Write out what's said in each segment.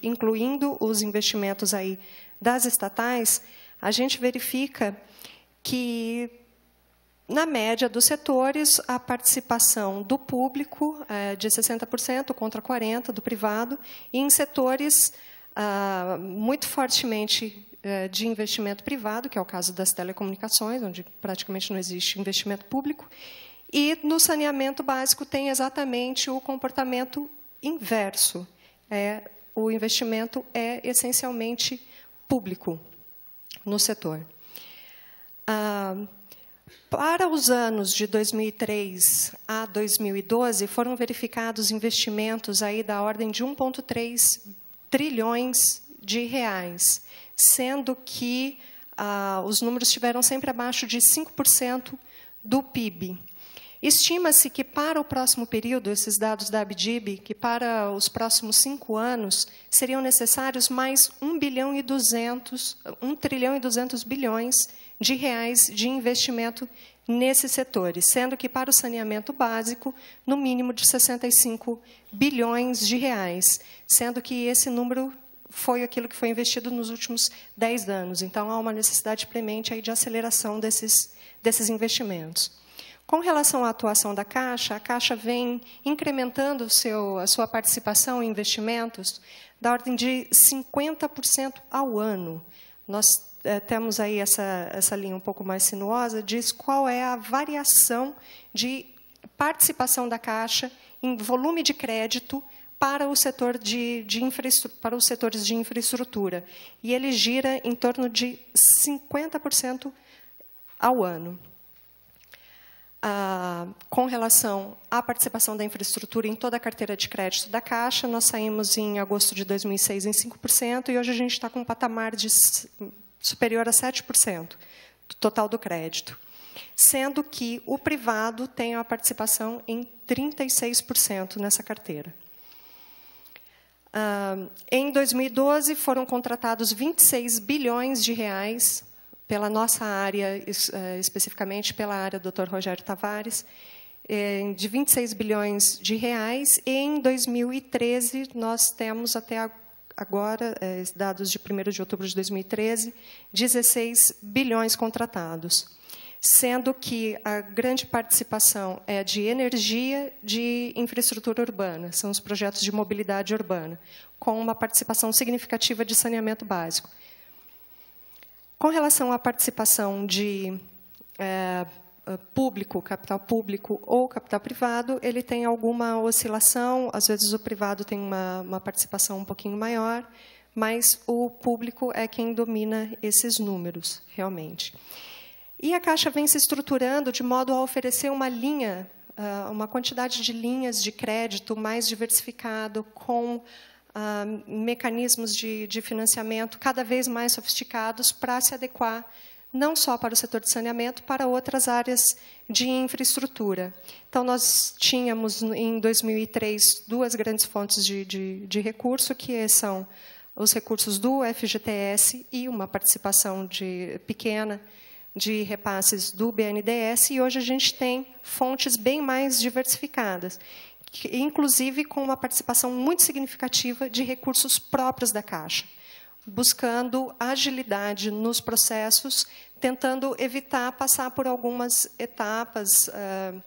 incluindo os investimentos aí das estatais, a gente verifica que na média dos setores, a participação do público é de 60% contra 40% do privado, e em setores ah, muito fortemente eh, de investimento privado, que é o caso das telecomunicações, onde praticamente não existe investimento público, e no saneamento básico tem exatamente o comportamento inverso. É o investimento é essencialmente público no setor. Ah, para os anos de 2003 a 2012, foram verificados investimentos aí da ordem de 1,3 trilhões de reais, sendo que ah, os números estiveram sempre abaixo de 5% do PIB. Estima-se que para o próximo período, esses dados da Abdib, que para os próximos cinco anos, seriam necessários mais 1 bilhão e 200, 1 trilhão e 200 bilhões de reais de investimento nesses setores, sendo que para o saneamento básico, no mínimo de 65 bilhões de reais, sendo que esse número foi aquilo que foi investido nos últimos 10 anos. Então, há uma necessidade premente aí de aceleração desses, desses investimentos. Com relação à atuação da Caixa, a Caixa vem incrementando seu, a sua participação em investimentos da ordem de 50% ao ano. Nós eh, temos aí essa, essa linha um pouco mais sinuosa, diz qual é a variação de participação da Caixa em volume de crédito para o setor de, de para os setores de infraestrutura. E ele gira em torno de 50% ao ano com relação à participação da infraestrutura em toda a carteira de crédito da Caixa, nós saímos em agosto de 2006 em 5% e hoje a gente está com um patamar de, superior a 7% do total do crédito. Sendo que o privado tem a participação em 36% nessa carteira. Ah, em 2012 foram contratados 26 bilhões de reais pela nossa área, eh, especificamente pela área do Dr. Rogério Tavares, de 26 bilhões de reais. Em 2013, nós temos até agora, eh, dados de 1 de outubro de 2013, 16 bilhões contratados, sendo que a grande participação é de energia de infraestrutura urbana, são os projetos de mobilidade urbana, com uma participação significativa de saneamento básico. Com relação à participação de é, é, público, capital público ou capital privado, ele tem alguma oscilação, às vezes o privado tem uma, uma participação um pouquinho maior, mas o público é quem domina esses números, realmente. E a Caixa vem se estruturando de modo a oferecer uma linha, é, uma quantidade de linhas de crédito mais diversificado, com ah, mecanismos de, de financiamento cada vez mais sofisticados para se adequar não só para o setor de saneamento, para outras áreas de infraestrutura. Então, nós tínhamos, em 2003, duas grandes fontes de, de, de recurso, que são os recursos do FGTS e uma participação de, pequena de repasses do BNDES, e hoje a gente tem fontes bem mais diversificadas inclusive com uma participação muito significativa de recursos próprios da Caixa, buscando agilidade nos processos, tentando evitar passar por algumas etapas uh,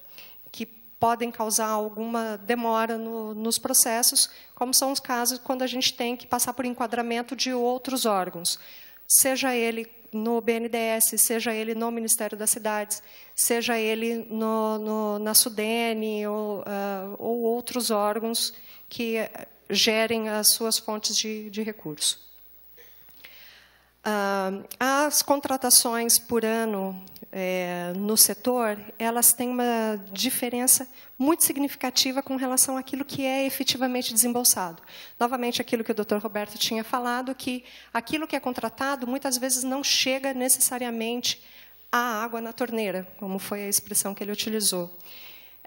que podem causar alguma demora no, nos processos, como são os casos quando a gente tem que passar por enquadramento de outros órgãos, seja ele no BNDES, seja ele no Ministério das Cidades, seja ele no, no, na Sudene ou, uh, ou, outros órgãos que gerem as suas fontes de, de recurso. Uh, as contratações por ano é, no setor, elas têm uma diferença muito significativa com relação àquilo que é efetivamente desembolsado. Novamente, aquilo que o doutor Roberto tinha falado, que aquilo que é contratado muitas vezes não chega necessariamente à água na torneira, como foi a expressão que ele utilizou.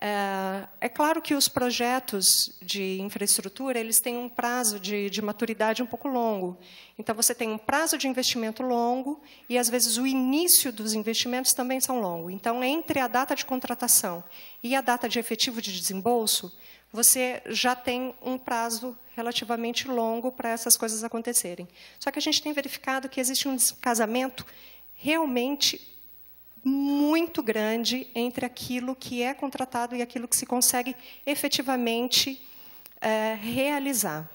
É, é claro que os projetos de infraestrutura eles têm um prazo de, de, maturidade um pouco longo. Então você tem um prazo de investimento longo e às vezes o início dos investimentos também são longos. Então entre a data de contratação e a data de efetivo de desembolso você já tem um prazo relativamente longo para essas coisas acontecerem. Só que a gente tem verificado que existe um descasamento realmente muito grande entre aquilo que é contratado e aquilo que se consegue efetivamente é, realizar.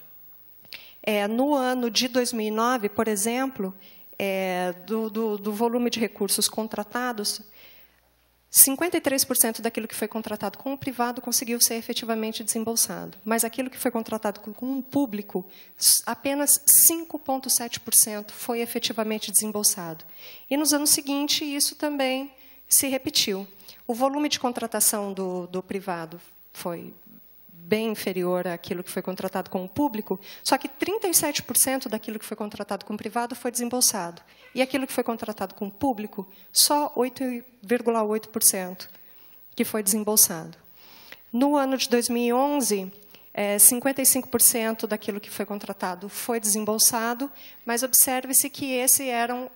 É, no ano de 2009, por exemplo, é, do, do, do volume de recursos contratados, 53% daquilo que foi contratado com o privado conseguiu ser efetivamente desembolsado, mas aquilo que foi contratado com o público, apenas 5,7% foi efetivamente desembolsado. E nos anos seguintes, isso também se repetiu. O volume de contratação do, do privado foi bem inferior àquilo que foi contratado com o público, só que 37% daquilo que foi contratado com o privado foi desembolsado. E aquilo que foi contratado com o público, só 8,8% que foi desembolsado. No ano de 2011, é, 55% daquilo que foi contratado foi desembolsado, mas observe-se que esses eram uh,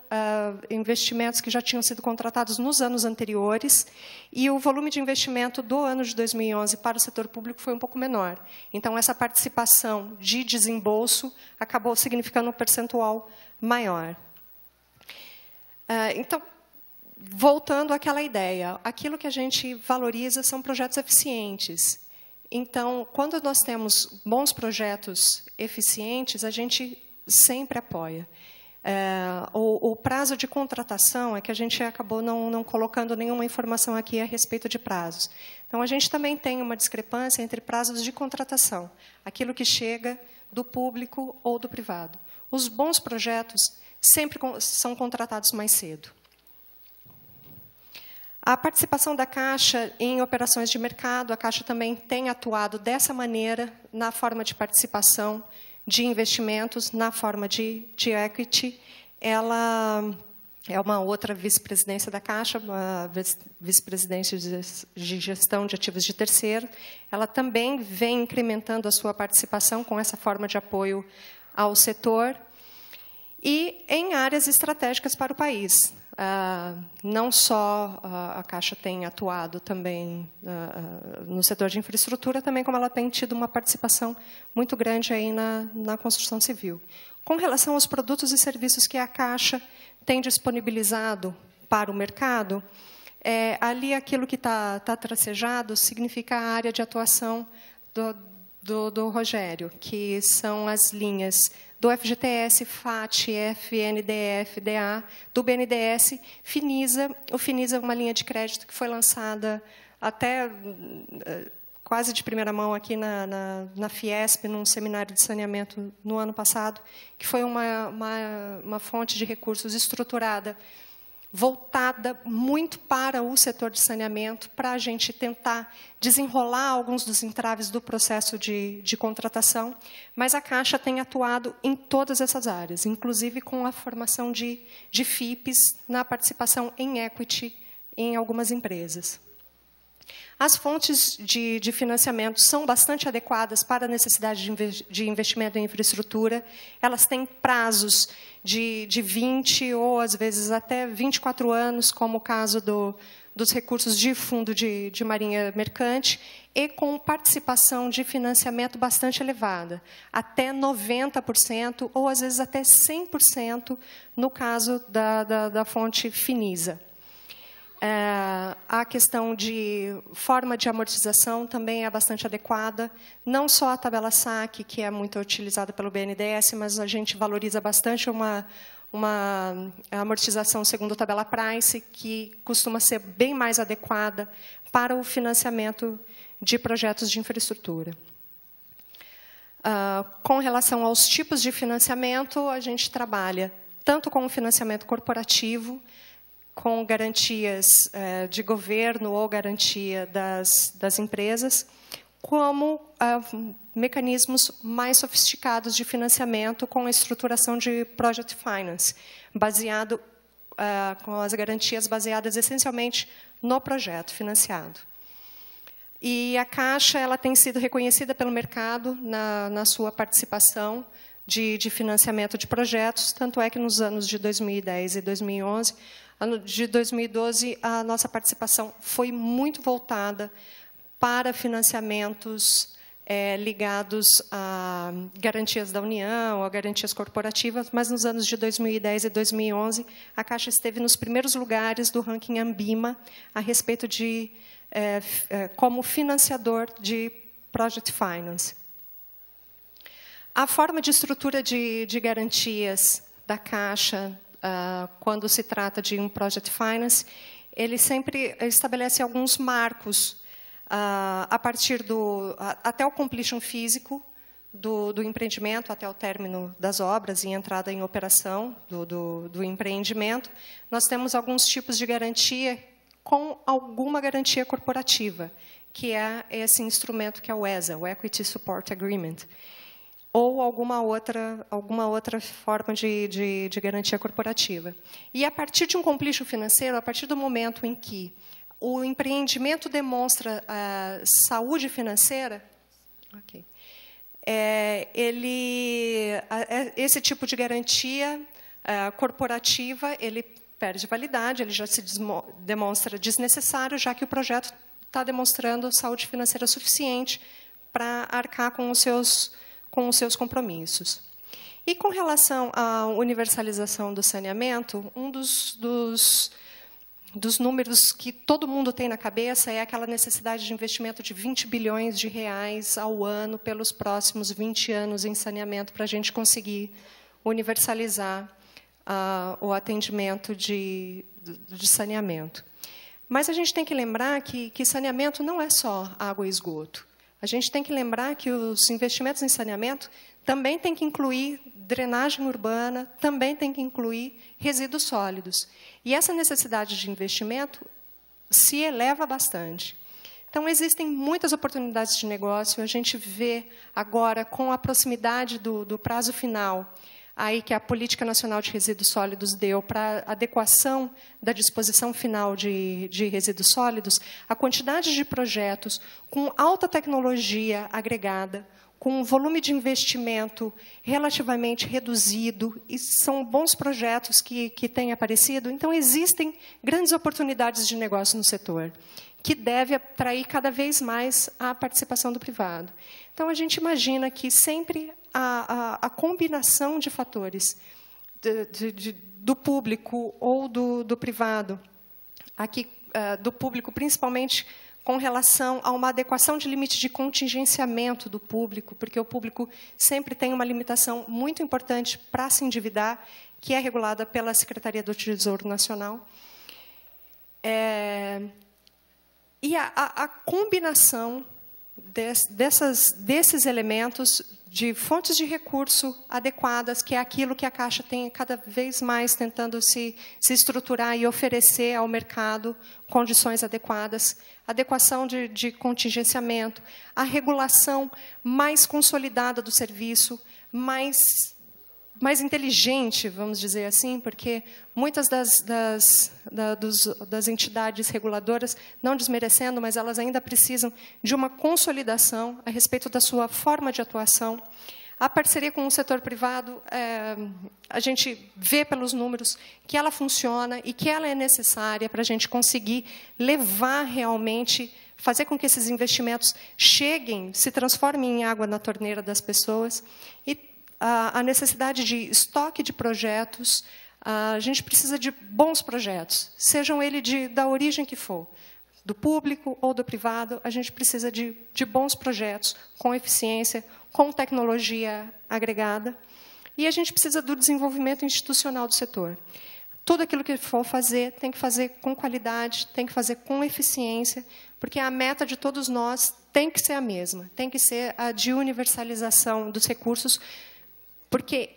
investimentos que já tinham sido contratados nos anos anteriores e o volume de investimento do ano de 2011 para o setor público foi um pouco menor. Então, essa participação de desembolso acabou significando um percentual maior. Uh, então, voltando àquela ideia, aquilo que a gente valoriza são projetos eficientes. Então, quando nós temos bons projetos eficientes, a gente sempre apoia. É, o, o, prazo de contratação é que a gente acabou não, não, colocando nenhuma informação aqui a respeito de prazos. Então, a gente também tem uma discrepância entre prazos de contratação, aquilo que chega do público ou do privado. Os bons projetos sempre são contratados mais cedo. A participação da Caixa em operações de mercado, a Caixa também tem atuado dessa maneira, na forma de participação de investimentos, na forma de, de equity. Ela é uma outra vice-presidência da Caixa, uma vice-presidência de gestão de ativos de terceiro. Ela também vem incrementando a sua participação com essa forma de apoio ao setor e em áreas estratégicas para o país. Ah, não só ah, a Caixa tem atuado também ah, no setor de infraestrutura, também como ela tem tido uma participação muito grande aí na, na construção civil. Com relação aos produtos e serviços que a Caixa tem disponibilizado para o mercado, é, ali aquilo que está tá tracejado significa a área de atuação do, do, do Rogério, que são as linhas do FGTS, FAT, FNDF, DA, do BNDES, Finisa. O Finisa é uma linha de crédito que foi lançada até eh, quase de primeira mão aqui na, na, na, Fiesp, num seminário de saneamento no ano passado, que foi uma, uma, uma fonte de recursos estruturada voltada muito para o setor de saneamento, para a gente tentar desenrolar alguns dos entraves do processo de, de contratação, mas a Caixa tem atuado em todas essas áreas, inclusive com a formação de, de FIPs na participação em equity em algumas empresas. As fontes de, de, financiamento são bastante adequadas para a necessidade de investimento em infraestrutura. Elas têm prazos de, de 20 ou, às vezes, até 24 anos, como o caso do, dos recursos de fundo de, de marinha mercante, e com participação de financiamento bastante elevada, até 90% ou, às vezes, até 100% no caso da, da, da fonte Finisa. É, a questão de forma de amortização também é bastante adequada, não só a tabela SAC, que é muito utilizada pelo BNDES, mas a gente valoriza bastante uma, uma amortização segundo a tabela Price, que costuma ser bem mais adequada para o financiamento de projetos de infraestrutura. Uh, com relação aos tipos de financiamento, a gente trabalha tanto com o financiamento corporativo, com garantias eh, de governo ou garantia das, das empresas, como ah, mecanismos mais sofisticados de financiamento com a estruturação de project finance, baseado ah, com as garantias baseadas essencialmente no projeto financiado. E a Caixa ela tem sido reconhecida pelo mercado na, na sua participação de, de, financiamento de projetos, tanto é que nos anos de 2010 e 2011 Ano de 2012, a nossa participação foi muito voltada para financiamentos é, ligados a garantias da União, a garantias corporativas, mas nos anos de 2010 e 2011, a Caixa esteve nos primeiros lugares do ranking Ambima a respeito de é, como financiador de Project Finance. A forma de estrutura de, de garantias da Caixa uh, quando se trata de um project finance, ele sempre estabelece alguns marcos uh, a partir do até o completion físico do, do, empreendimento até o término das obras e entrada em operação do, do, do empreendimento, nós temos alguns tipos de garantia com alguma garantia corporativa, que é esse instrumento que é o ESA, o Equity Support Agreement ou alguma outra, alguma outra forma de, de, de garantia corporativa. E a partir de um complício financeiro, a partir do momento em que o empreendimento demonstra ah, saúde financeira, okay, é, ele, é, esse tipo de garantia a, ah, corporativa ele perde validade, ele já se demonstra desnecessário, já que o projeto está demonstrando saúde financeira suficiente para arcar com os seus com os seus compromissos. E com relação à universalização do saneamento, um dos, dos, dos, números que todo mundo tem na cabeça é aquela necessidade de investimento de 20 bilhões de reais ao ano pelos próximos 20 anos em saneamento para a gente conseguir universalizar ah, o atendimento de, de saneamento. Mas a gente tem que lembrar que, que saneamento não é só água e esgoto. A gente tem que lembrar que os investimentos em saneamento também tem que incluir drenagem urbana, também tem que incluir resíduos sólidos. E essa necessidade de investimento se eleva bastante. Então, existem muitas oportunidades de negócio. A gente vê agora, com a proximidade do, do prazo final aí que a Política Nacional de Resíduos Sólidos deu para adequação da disposição final de, de, resíduos sólidos, a quantidade de projetos com alta tecnologia agregada, com um volume de investimento relativamente reduzido, e são bons projetos que, que têm aparecido, então existem grandes oportunidades de negócio no setor que deve atrair cada vez mais a participação do privado. Então, a gente imagina que sempre a, a, a combinação de fatores de, de, de, do público ou do, do privado, aqui uh, do público principalmente com relação a uma adequação de limite de contingenciamento do público, porque o público sempre tem uma limitação muito importante para se endividar, que é regulada pela Secretaria do Tesouro Nacional. É, e a, a, a combinação des, dessas, desses elementos de fontes de recurso adequadas, que é aquilo que a Caixa tem cada vez mais tentando se, se estruturar e oferecer ao mercado condições adequadas, adequação de, de contingenciamento, a regulação mais consolidada do serviço, mais mais inteligente, vamos dizer assim, porque muitas das, das, da, dos, das entidades reguladoras, não desmerecendo, mas elas ainda precisam de uma consolidação a respeito da sua forma de atuação. A parceria com o setor privado, é, a gente vê pelos números que ela funciona e que ela é necessária para a gente conseguir levar realmente, fazer com que esses investimentos cheguem, se transformem em água na torneira das pessoas. E a necessidade de estoque de projetos. A gente precisa de bons projetos, sejam eles de, da origem que for, do público ou do privado, a gente precisa de, de bons projetos, com eficiência, com tecnologia agregada. E a gente precisa do desenvolvimento institucional do setor. Tudo aquilo que for fazer tem que fazer com qualidade, tem que fazer com eficiência, porque a meta de todos nós tem que ser a mesma, tem que ser a de universalização dos recursos porque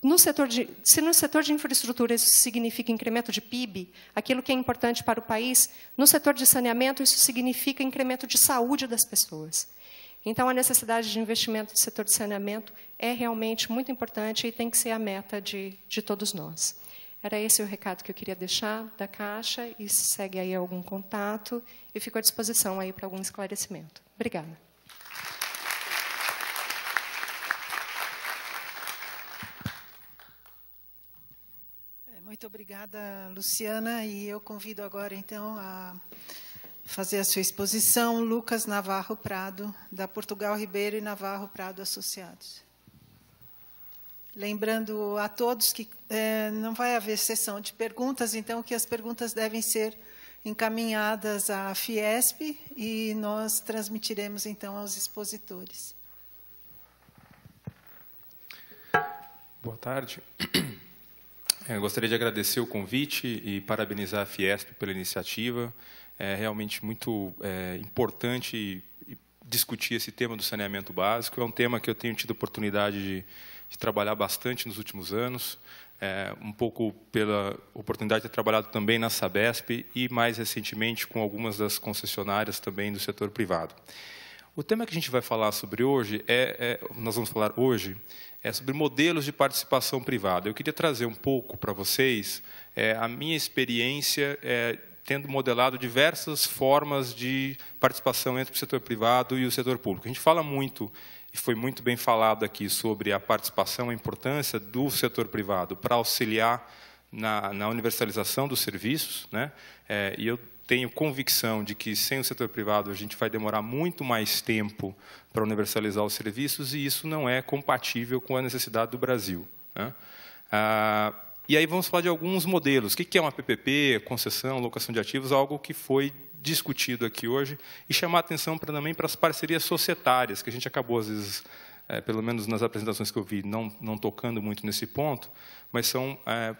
no setor de, se no setor de infraestrutura isso significa incremento de PIB, aquilo que é importante para o país, no setor de saneamento isso significa incremento de saúde das pessoas. Então, a necessidade de investimento no setor de saneamento é realmente muito importante e tem que ser a meta de, de todos nós. Era esse o recado que eu queria deixar da Caixa, e segue aí algum contato, e fico à disposição aí para algum esclarecimento. Obrigada. Muito obrigada, Luciana. E eu convido agora, então, a fazer a sua exposição, Lucas Navarro Prado, da Portugal Ribeiro e Navarro Prado Associados. Lembrando a todos que é, não vai haver sessão de perguntas, então que as perguntas devem ser encaminhadas à Fiesp e nós transmitiremos então aos expositores. Boa tarde. É, eu gostaria de agradecer o convite e parabenizar a Fiesp pela iniciativa. É realmente muito é, importante discutir esse tema do saneamento básico. É um tema que eu tenho tido oportunidade de, de trabalhar bastante nos últimos anos, é, um pouco pela oportunidade de ter trabalhado também na Sabesp e, mais recentemente, com algumas das concessionárias também do setor privado. O tema que a gente vai falar sobre hoje é, é nós vamos falar hoje é sobre modelos de participação privada. Eu queria trazer um pouco para vocês é, a minha experiência é, tendo modelado diversas formas de participação entre o setor privado e o setor público. A gente fala muito e foi muito bem falado aqui sobre a participação, a importância do setor privado para auxiliar na, na universalização dos serviços, né? É, e eu tenho convicção de que sem o setor privado a gente vai demorar muito mais tempo para universalizar os serviços e isso não é compatível com a necessidade do Brasil. Né? Ah, e aí vamos falar de alguns modelos. O que é uma PPP, concessão, locação de ativos, algo que foi discutido aqui hoje e chamar atenção também para as parcerias societárias, que a gente acabou, às vezes, é, pelo menos nas apresentações que eu vi, não, não tocando muito nesse ponto, mas são, é,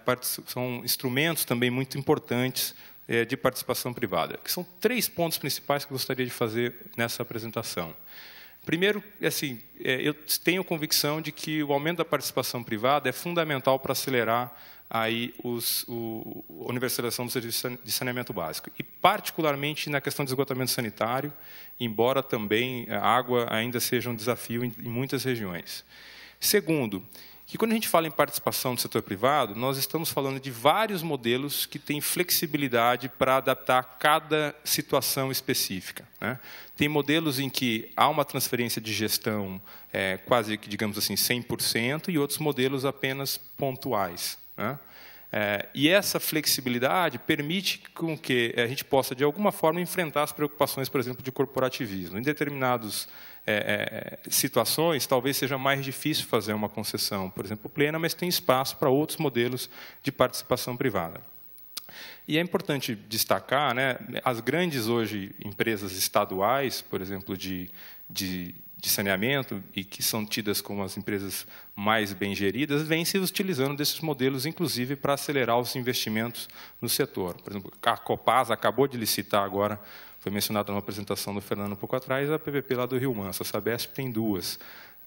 são instrumentos também muito importantes é, de participação privada, que são três pontos principais que eu gostaria de fazer nessa apresentação. Primeiro, é assim, é, eu tenho convicção de que o aumento da participação privada é fundamental para acelerar aí os, o, a universalização do serviço de saneamento básico. E, particularmente, na questão de esgotamento sanitário, embora também a água ainda seja um desafio em, em muitas regiões. Segundo, que quando a gente fala em participação do setor privado, nós estamos falando de vários modelos que têm flexibilidade para adaptar cada situação específica. Né? Tem modelos em que há uma transferência de gestão é, quase, digamos assim, 100%, e outros modelos apenas pontuais. Né? É, e essa flexibilidade permite com que é, a gente possa, de alguma forma, enfrentar as preocupações, por exemplo, de corporativismo. Em determinadas é, é, é, situações, talvez seja mais difícil fazer uma concessão, por exemplo, plena, mas tem espaço para outros modelos de participação privada. E é importante destacar, né, as grandes hoje empresas estaduais, por exemplo, de, de de saneamento e que são tidas como as empresas mais bem geridas, vêm se utilizando desses modelos, inclusive, para acelerar os investimentos no setor. Por exemplo, a Copasa acabou de licitar agora, foi mencionado numa apresentação do Fernando um pouco atrás, a PVP lá do Rio Mansa. A Sabesp tem duas.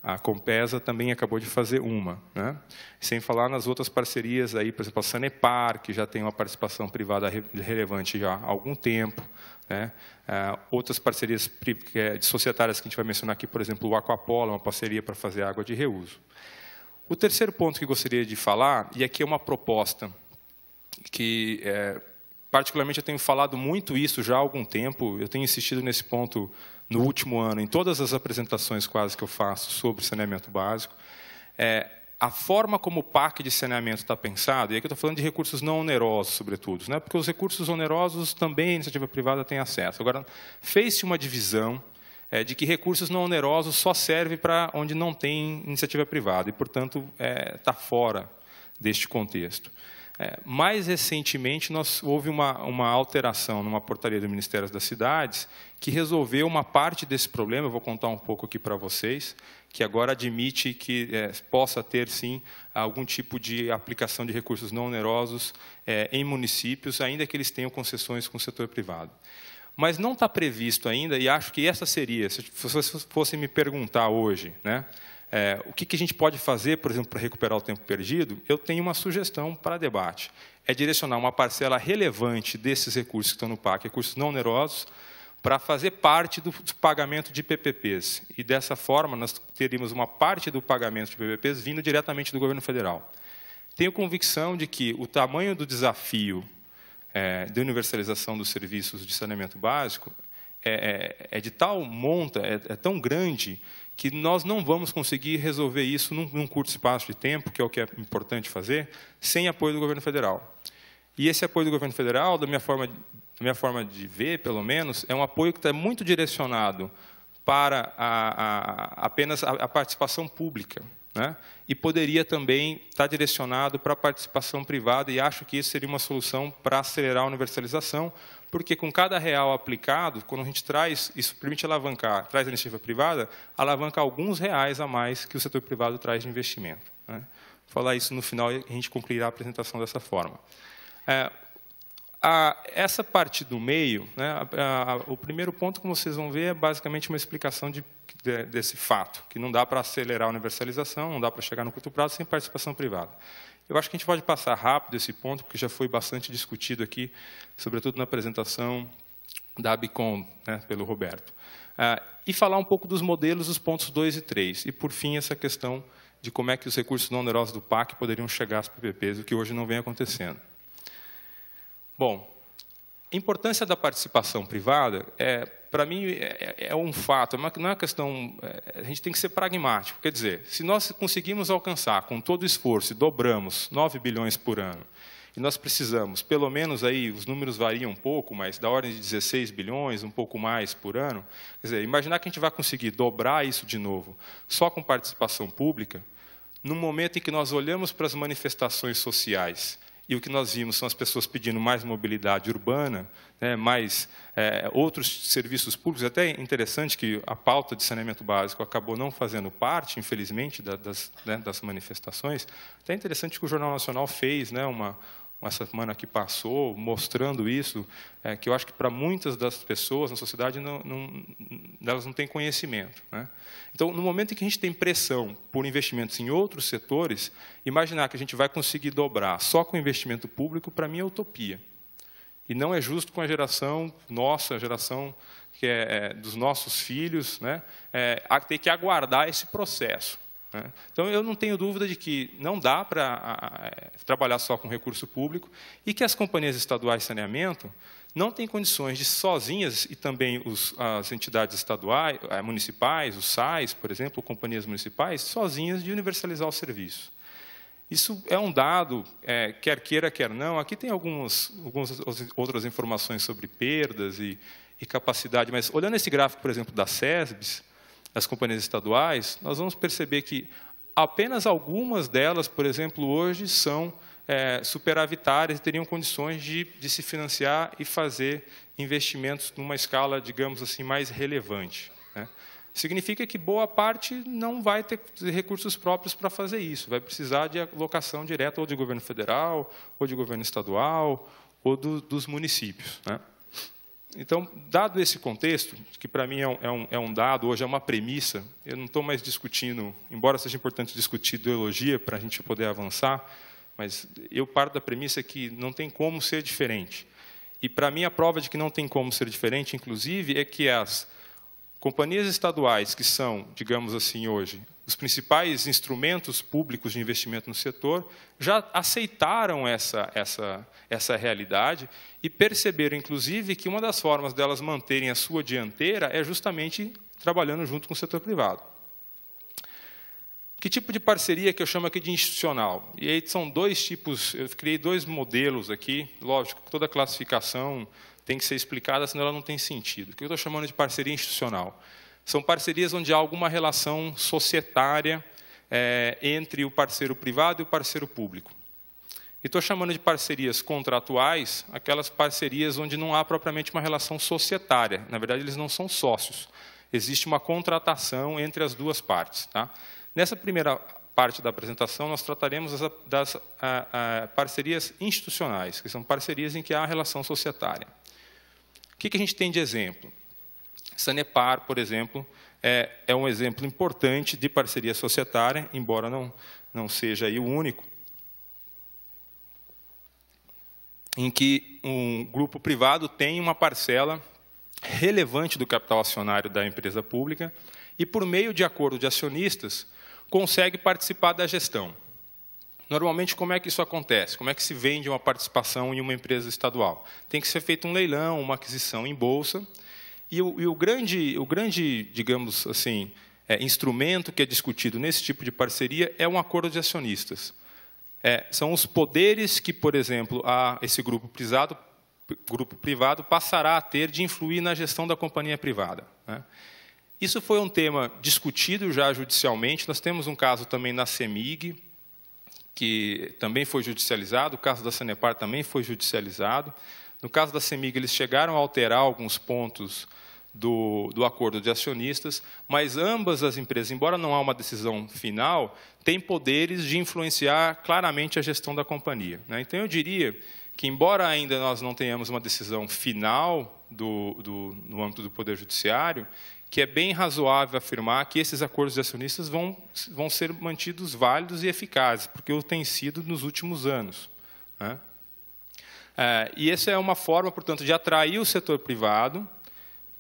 A Compesa também acabou de fazer uma, né? sem falar nas outras parcerias aí, por exemplo, a Sanepar, que já tem uma participação privada re relevante já há algum tempo, né? Uh, outras parcerias é de societárias que a gente vai mencionar aqui, por exemplo, o Aquapola, uma parceria para fazer água de reuso. O terceiro ponto que gostaria de falar, e aqui é uma proposta que, é, particularmente, eu tenho falado muito isso já há algum tempo, eu tenho insistido nesse ponto no último ano, em todas as apresentações quase que eu faço sobre saneamento básico, é a forma como o parque de saneamento está pensado, e aqui eu estou falando de recursos não onerosos, sobretudo, né? porque os recursos onerosos também a iniciativa privada tem acesso. Agora, fez-se uma divisão é, de que recursos não onerosos só servem para onde não tem iniciativa privada, e, portanto, está é, tá fora deste contexto. É, mais recentemente, nós, houve uma, uma alteração numa portaria do Ministério das Cidades que resolveu uma parte desse problema, eu vou contar um pouco aqui para vocês, que agora admite que é, possa ter, sim, algum tipo de aplicação de recursos não onerosos é, em municípios, ainda que eles tenham concessões com o setor privado. Mas não está previsto ainda, e acho que essa seria, se vocês fossem me perguntar hoje, né, é, o que, que a gente pode fazer, por exemplo, para recuperar o tempo perdido? Eu tenho uma sugestão para debate. É direcionar uma parcela relevante desses recursos que estão no PAC, recursos não onerosos, para fazer parte do, pagamento de PPPs. E, dessa forma, nós teríamos uma parte do pagamento de PPPs vindo diretamente do governo federal. Tenho convicção de que o tamanho do desafio é, de universalização dos serviços de saneamento básico é, é, é de tal monta, é, é tão grande, que nós não vamos conseguir resolver isso num, num, curto espaço de tempo, que é o que é importante fazer, sem apoio do governo federal. E esse apoio do governo federal, da minha forma, da minha forma de ver, pelo menos, é um apoio que está muito direcionado para a, a, apenas a, a, participação pública. Né? E poderia também estar direcionado para a participação privada, e acho que isso seria uma solução para acelerar a universalização, porque com cada real aplicado, quando a gente traz, isso permite alavancar, traz a iniciativa privada, alavanca alguns reais a mais que o setor privado traz de investimento. Né? Vou falar isso no final e a gente concluirá a apresentação dessa forma. É, a, essa parte do meio, né, a, a, o primeiro ponto, como vocês vão ver, é basicamente uma explicação de, de, desse fato, que não dá para acelerar a universalização, não dá para chegar no curto prazo sem participação privada. Eu acho que a gente pode passar rápido esse ponto, porque já foi bastante discutido aqui, sobretudo na apresentação da Abicom, né, pelo Roberto. Ah, e falar um pouco dos modelos, os pontos 2 e 3. E, por fim, essa questão de como é que os recursos não onerosos do PAC poderiam chegar às PPPs, o que hoje não vem acontecendo. Bom, a importância da participação privada é para mim, é, é, é, um fato, é não é uma questão. É, a gente tem que ser pragmático. Quer dizer, se nós conseguimos alcançar com todo o esforço e dobramos 9 bilhões por ano, e nós precisamos, pelo menos aí, os números variam um pouco, mas da ordem de 16 bilhões, um pouco mais por ano, quer dizer, imaginar que a gente vai conseguir dobrar isso de novo só com participação pública, no momento em que nós olhamos para as manifestações sociais e o que nós vimos são as pessoas pedindo mais mobilidade urbana, né, mais é, outros serviços públicos. Até interessante que a pauta de saneamento básico acabou não fazendo parte, infelizmente, da, das, né, das manifestações. Até interessante que o Jornal Nacional fez né, uma, essa semana que passou, mostrando isso, é, que eu acho que para muitas das pessoas na sociedade não, não, elas não têm conhecimento. Né? Então, no momento em que a gente tem pressão por investimentos em outros setores, imaginar que a gente vai conseguir dobrar só com investimento público, para mim é utopia. E não é justo com a geração nossa, a geração que é, é dos nossos filhos, né, é, ter que aguardar esse processo. Né? Então, eu não tenho dúvida de que não dá para é, trabalhar só com recurso público e que as companhias estaduais de saneamento não têm condições de sozinhas, e também os, as entidades estaduais, é, municipais, os SAIs, por exemplo, companhias municipais, sozinhas de universalizar o serviço. Isso é um dado, é, quer queira, quer não. Aqui tem algumas, algumas outras informações sobre perdas e, e capacidade, mas olhando esse gráfico, por exemplo, da SESBS, das companhias estaduais, nós vamos perceber que apenas algumas delas, por exemplo, hoje são é, superavitárias, teriam condições de, de se financiar e fazer investimentos numa escala, digamos assim, mais relevante. Né? Significa que boa parte não vai ter recursos próprios para fazer isso, vai precisar de alocação direta ou de governo federal, ou de governo estadual, ou do, dos municípios. Né? Então, dado esse contexto, que para mim é, é um, é um, dado, hoje é uma premissa, eu não estou mais discutindo, embora seja importante discutir ideologia para a gente poder avançar, mas eu parto da premissa que não tem como ser diferente. E para mim a prova de que não tem como ser diferente, inclusive, é que as Companhias estaduais, que são, digamos assim, hoje, os principais instrumentos públicos de investimento no setor, já aceitaram essa, essa, essa realidade e perceberam, inclusive, que uma das formas delas manterem a sua dianteira é justamente trabalhando junto com o setor privado. Que tipo de parceria que eu chamo aqui de institucional? E aí são dois tipos, eu criei dois modelos aqui, lógico, toda classificação tem que ser explicada, senão ela não tem sentido. O que eu estou chamando de parceria institucional? São parcerias onde há alguma relação societária é, entre o parceiro privado e o parceiro público. E estou chamando de parcerias contratuais aquelas parcerias onde não há propriamente uma relação societária. Na verdade, eles não são sócios. Existe uma contratação entre as duas partes. Tá? Nessa primeira parte da apresentação, nós trataremos das, das ah, a, ah, a, parcerias institucionais, que são parcerias em que há relação societária que, que a gente tem de exemplo? Sanepar, por exemplo, é, é um exemplo importante de parceria societária, embora não, não seja aí o único, em que um grupo privado tem uma parcela relevante do capital acionário da empresa pública e, por meio de acordo de acionistas, consegue participar da gestão. Normalmente, como é que isso acontece? Como é que se vende uma participação em uma empresa estadual? Tem que ser feito um leilão, uma aquisição em bolsa. E o, e o grande, o grande, digamos assim, é, instrumento que é discutido nesse tipo de parceria é um acordo de acionistas. É, são os poderes que, por exemplo, a, esse grupo privado, grupo privado passará a ter de influir na gestão da companhia privada. Né? Isso foi um tema discutido já judicialmente. Nós temos um caso também na CEMIG, que também foi judicializado, o caso da Sanepar também foi judicializado. No caso da CEMIG, eles chegaram a alterar alguns pontos do, do acordo de acionistas, mas ambas as empresas, embora não há uma decisão final, têm poderes de influenciar claramente a gestão da companhia. Né? Então, eu diria que, embora ainda nós não tenhamos uma decisão final do, do, no âmbito do Poder Judiciário, que é bem razoável afirmar que esses acordos de acionistas vão, vão ser mantidos válidos e eficazes, porque o tem sido nos últimos anos. Né? É, e essa é uma forma, portanto, de atrair o setor privado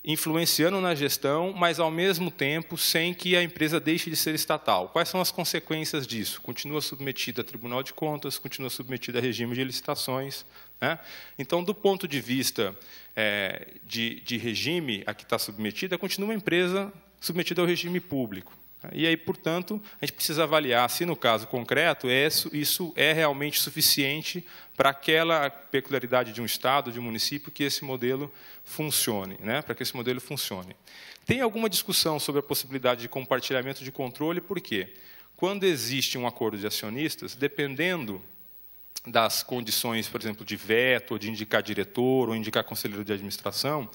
influenciando na gestão, mas ao mesmo tempo sem que a empresa deixe de ser estatal. Quais são as consequências disso? Continua submetida a Tribunal de Contas, continua submetida a regime de licitações. Né? Então, do ponto de vista é, de, de regime a que está submetida, continua uma empresa submetida ao regime público. Né? E aí, portanto, a gente precisa avaliar se, no caso concreto, é isso é realmente suficiente para aquela peculiaridade de um Estado, de um município, que esse modelo funcione, né? para que esse modelo funcione. Tem alguma discussão sobre a possibilidade de compartilhamento de controle, por quê? Quando existe um acordo de acionistas, dependendo das condições, por exemplo, de veto, ou de indicar diretor, ou indicar conselheiro de administração,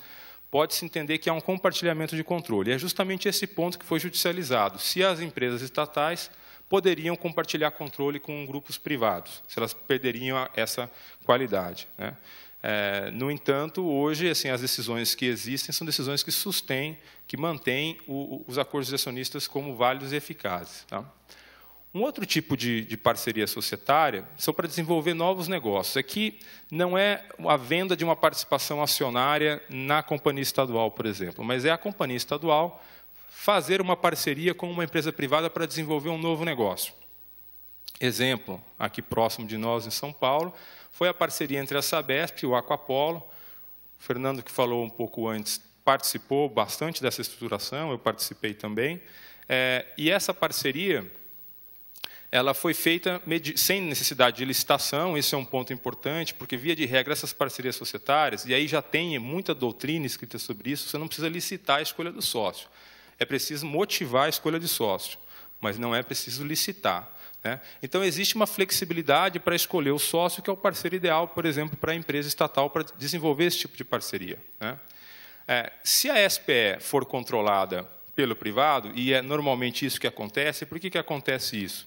pode-se entender que há um compartilhamento de controle. É justamente esse ponto que foi judicializado. Se as empresas estatais poderiam compartilhar controle com grupos privados, se elas perderiam essa qualidade. Né? É, no entanto, hoje, assim, as decisões que existem são decisões que sustêm, que mantêm o, os acordos de acionistas como válidos e eficazes. Tá? Um outro tipo de, de parceria societária são para desenvolver novos negócios. Aqui é não é a venda de uma participação acionária na companhia estadual, por exemplo, mas é a companhia estadual fazer uma parceria com uma empresa privada para desenvolver um novo negócio. Exemplo, aqui próximo de nós, em São Paulo, foi a parceria entre a Sabesp e o Aquapolo. O Fernando, que falou um pouco antes, participou bastante dessa estruturação, eu participei também. É, e essa parceria ela foi feita sem necessidade de licitação, esse é um ponto importante, porque, via de regra, essas parcerias societárias, e aí já tem muita doutrina escrita sobre isso, você não precisa licitar a escolha do sócio. É preciso motivar a escolha de sócio, mas não é preciso licitar. Né? Então, existe uma flexibilidade para escolher o sócio, que é o parceiro ideal, por exemplo, para a empresa estatal, para desenvolver esse tipo de parceria. Né? É, se a SPE for controlada pelo privado, e é normalmente isso que acontece, por que, que acontece isso?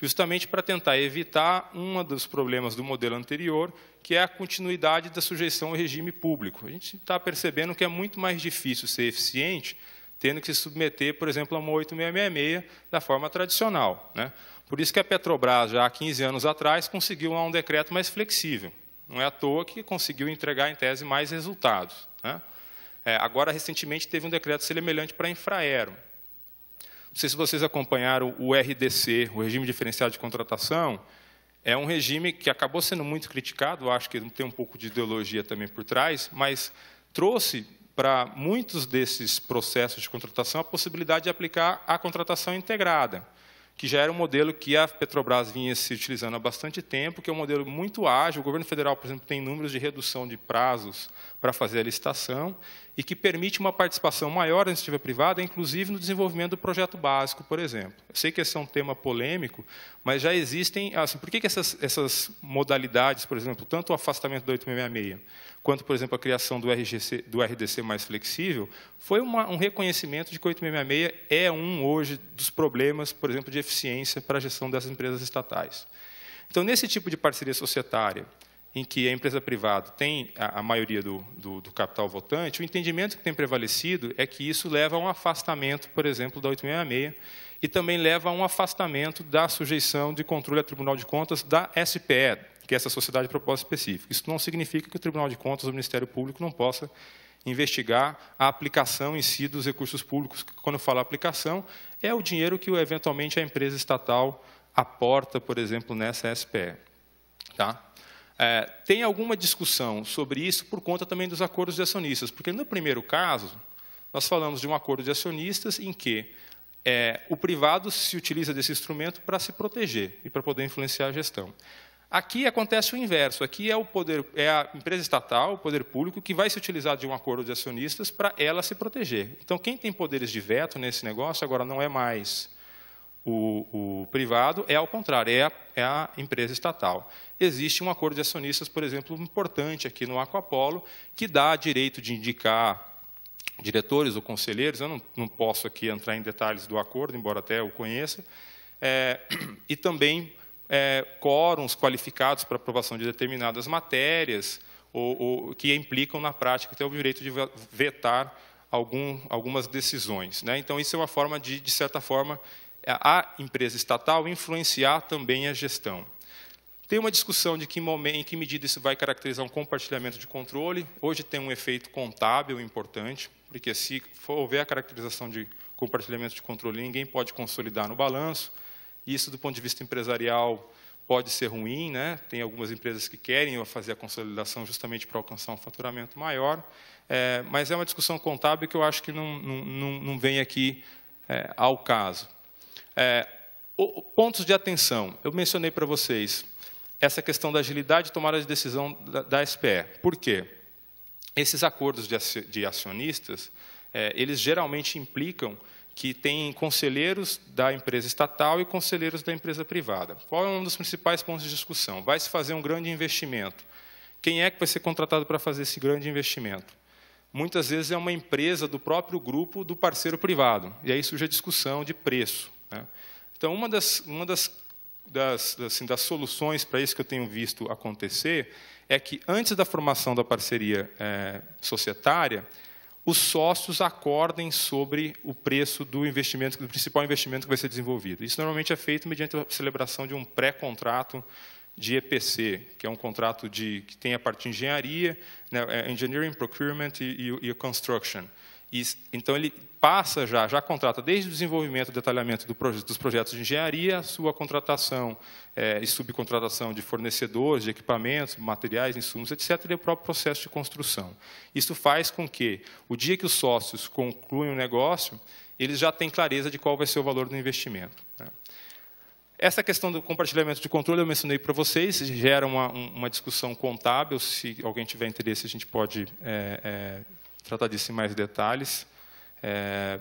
justamente para tentar evitar um dos problemas do modelo anterior, que é a continuidade da sujeição ao regime público. A gente está percebendo que é muito mais difícil ser eficiente tendo que se submeter, por exemplo, a uma 8666 da forma tradicional. Né? Por isso que a Petrobras, já há 15 anos atrás, conseguiu um decreto mais flexível. Não é à toa que conseguiu entregar, em tese, mais resultados. Né? É, agora, recentemente, teve um decreto semelhante para a Infraero. Não sei se vocês acompanharam o RDC, o Regime Diferenciado de Contratação, é um regime que acabou sendo muito criticado, acho que tem um pouco de ideologia também por trás, mas trouxe para muitos desses processos de contratação a possibilidade de aplicar a contratação integrada, que já era um modelo que a Petrobras vinha se utilizando há bastante tempo, que é um modelo muito ágil. O governo federal, por exemplo, tem números de redução de prazos para fazer a licitação, e que permite uma participação maior da iniciativa privada, inclusive no desenvolvimento do projeto básico, por exemplo. Eu sei que esse é um tema polêmico, mas já existem... Assim, por que, que essas, essas modalidades, por exemplo, tanto o afastamento do 8666, quanto, por exemplo, a criação do, RGC, do RDC mais flexível, foi uma, um reconhecimento de que o 8666 é um, hoje, dos problemas, por exemplo, de eficiência para a gestão dessas empresas estatais. Então, nesse tipo de parceria societária, em que a empresa privada tem a, a maioria do, do, do, capital votante, o entendimento que tem prevalecido é que isso leva a um afastamento, por exemplo, da 866, e também leva a um afastamento da sujeição de controle a Tribunal de Contas da SPE, que é essa Sociedade de Propósito Específico. Isso não significa que o Tribunal de Contas, o Ministério Público, não possa investigar a aplicação em si dos recursos públicos. Quando eu falo aplicação, é o dinheiro que, eventualmente, a empresa estatal aporta, por exemplo, nessa SPE. Tá? É, tem alguma discussão sobre isso por conta também dos acordos de acionistas, porque no primeiro caso, nós falamos de um acordo de acionistas em que é, o privado se utiliza desse instrumento para se proteger e para poder influenciar a gestão. Aqui acontece o inverso. Aqui é o poder, é a empresa estatal, o poder público que vai se utilizar de um acordo de acionistas para ela se proteger. Então, quem tem poderes de veto nesse negócio agora não é mais o, o, privado é ao contrário, é a, é a, empresa estatal. Existe um acordo de acionistas, por exemplo, importante aqui no Aquapolo, que dá direito de indicar diretores ou conselheiros, eu não, não posso aqui entrar em detalhes do acordo, embora até o conheça, é, e também é, quórums qualificados para aprovação de determinadas matérias, ou, ou que implicam na prática ter o direito de vetar algum, algumas decisões. Né? Então, isso é uma forma de, de certa forma, a empresa estatal influenciar também a gestão. Tem uma discussão de que momento, em que medida isso vai caracterizar um compartilhamento de controle. Hoje tem um efeito contábil importante, porque se houver a caracterização de compartilhamento de controle, ninguém pode consolidar no balanço. Isso, do ponto de vista empresarial, pode ser ruim. Né? Tem algumas empresas que querem fazer a consolidação justamente para alcançar um faturamento maior. É, mas é uma discussão contábil que eu acho que não, não, não vem aqui é, ao caso. É, pontos de atenção. Eu mencionei para vocês essa questão da agilidade e tomada de decisão da, da SPE. Por quê? Esses acordos de acionistas, é, eles geralmente implicam que tem conselheiros da empresa estatal e conselheiros da empresa privada. Qual é um dos principais pontos de discussão? Vai se fazer um grande investimento. Quem é que vai ser contratado para fazer esse grande investimento? Muitas vezes é uma empresa do próprio grupo do parceiro privado. E aí surge a discussão de preço. Né? Então, uma das, uma das, das, assim, das soluções para isso que eu tenho visto acontecer é que, antes da formação da parceria é, societária, os sócios acordem sobre o preço do investimento, do principal investimento que vai ser desenvolvido. Isso normalmente é feito mediante a celebração de um pré-contrato de EPC, que é um contrato de, que tem a parte de engenharia, né, é engineering, procurement e, e, e construction. E, então, ele passa já, já contrata desde o desenvolvimento e detalhamento do proje dos projetos de engenharia, a sua contratação é, e subcontratação de fornecedores, de equipamentos, materiais, insumos, etc., e o próprio processo de construção. Isso faz com que, o dia que os sócios concluem o negócio, eles já têm clareza de qual vai ser o valor do investimento. Né? Essa questão do compartilhamento de controle eu mencionei para vocês, gera uma, uma, discussão contábil. Se alguém tiver interesse, a gente pode é, é, tratar disso em mais detalhes. É,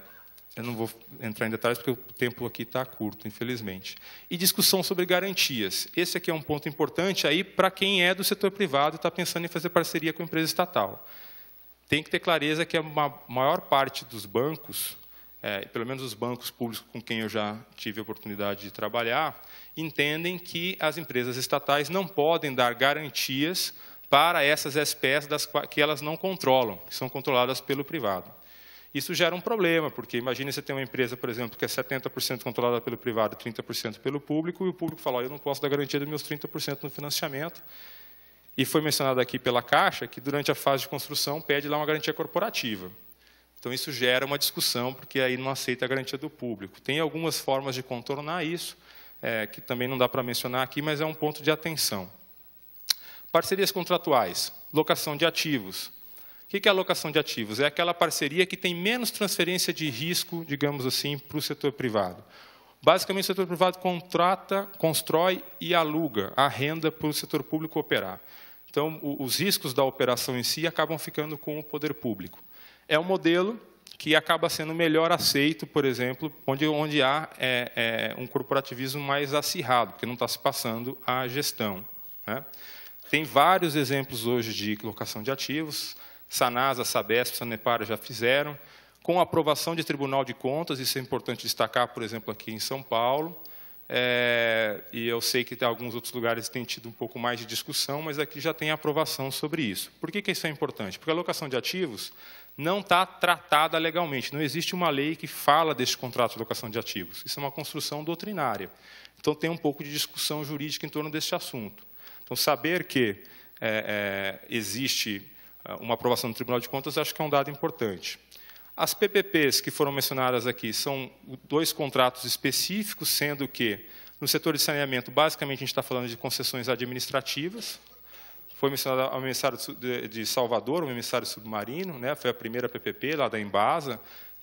eu não vou entrar em detalhes porque o tempo aqui está curto, infelizmente. E discussão sobre garantias. Esse aqui é um ponto importante aí para quem é do setor privado e está pensando em fazer parceria com a empresa estatal. Tem que ter clareza que a maior parte dos bancos, é, pelo menos os bancos públicos com quem eu já tive a oportunidade de trabalhar, entendem que as empresas estatais não podem dar garantias para essas SPS das, que elas não controlam, que são controladas pelo privado. Isso gera um problema, porque imagine você tem uma empresa, por exemplo, que é 70% controlada pelo privado e 30% pelo público, e o público fala, oh, eu não posso dar garantia dos meus 30% no financiamento. E foi mencionado aqui pela Caixa que, durante a fase de construção, pede lá uma garantia corporativa. Então, isso gera uma discussão, porque aí não aceita a garantia do público. Tem algumas formas de contornar isso, é, que também não dá para mencionar aqui, mas é um ponto de atenção. Parcerias contratuais, locação de ativos. O que é a locação de ativos? É aquela parceria que tem menos transferência de risco, digamos assim, para o setor privado. Basicamente, o setor privado contrata, constrói e aluga a renda para o setor público operar. Então, os riscos da operação em si acabam ficando com o poder público. É um modelo que acaba sendo melhor aceito, por exemplo, onde, onde há é, é, um corporativismo mais acirrado, porque não está se passando a gestão. Né? Tem vários exemplos hoje de locação de ativos. Sanasa, Sabesp, Sanepar já fizeram. Com aprovação de Tribunal de Contas, isso é importante destacar, por exemplo, aqui em São Paulo. É, e eu sei que alguns outros lugares têm tido um pouco mais de discussão, mas aqui já tem aprovação sobre isso. Por que, que isso é importante? Porque a locação de ativos não está tratada legalmente. Não existe uma lei que fala deste contrato de locação de ativos. Isso é uma construção doutrinária. Então, tem um pouco de discussão jurídica em torno deste assunto. Então, saber que é, é, existe é, uma aprovação do Tribunal de Contas, acho que é um dado importante. As PPPs que foram mencionadas aqui são dois contratos específicos, sendo que, no setor de saneamento, basicamente, a gente está falando de concessões administrativas. Foi mencionado ao emissário de Salvador, o emissário Submarino, né, foi a primeira PPP lá da Embasa,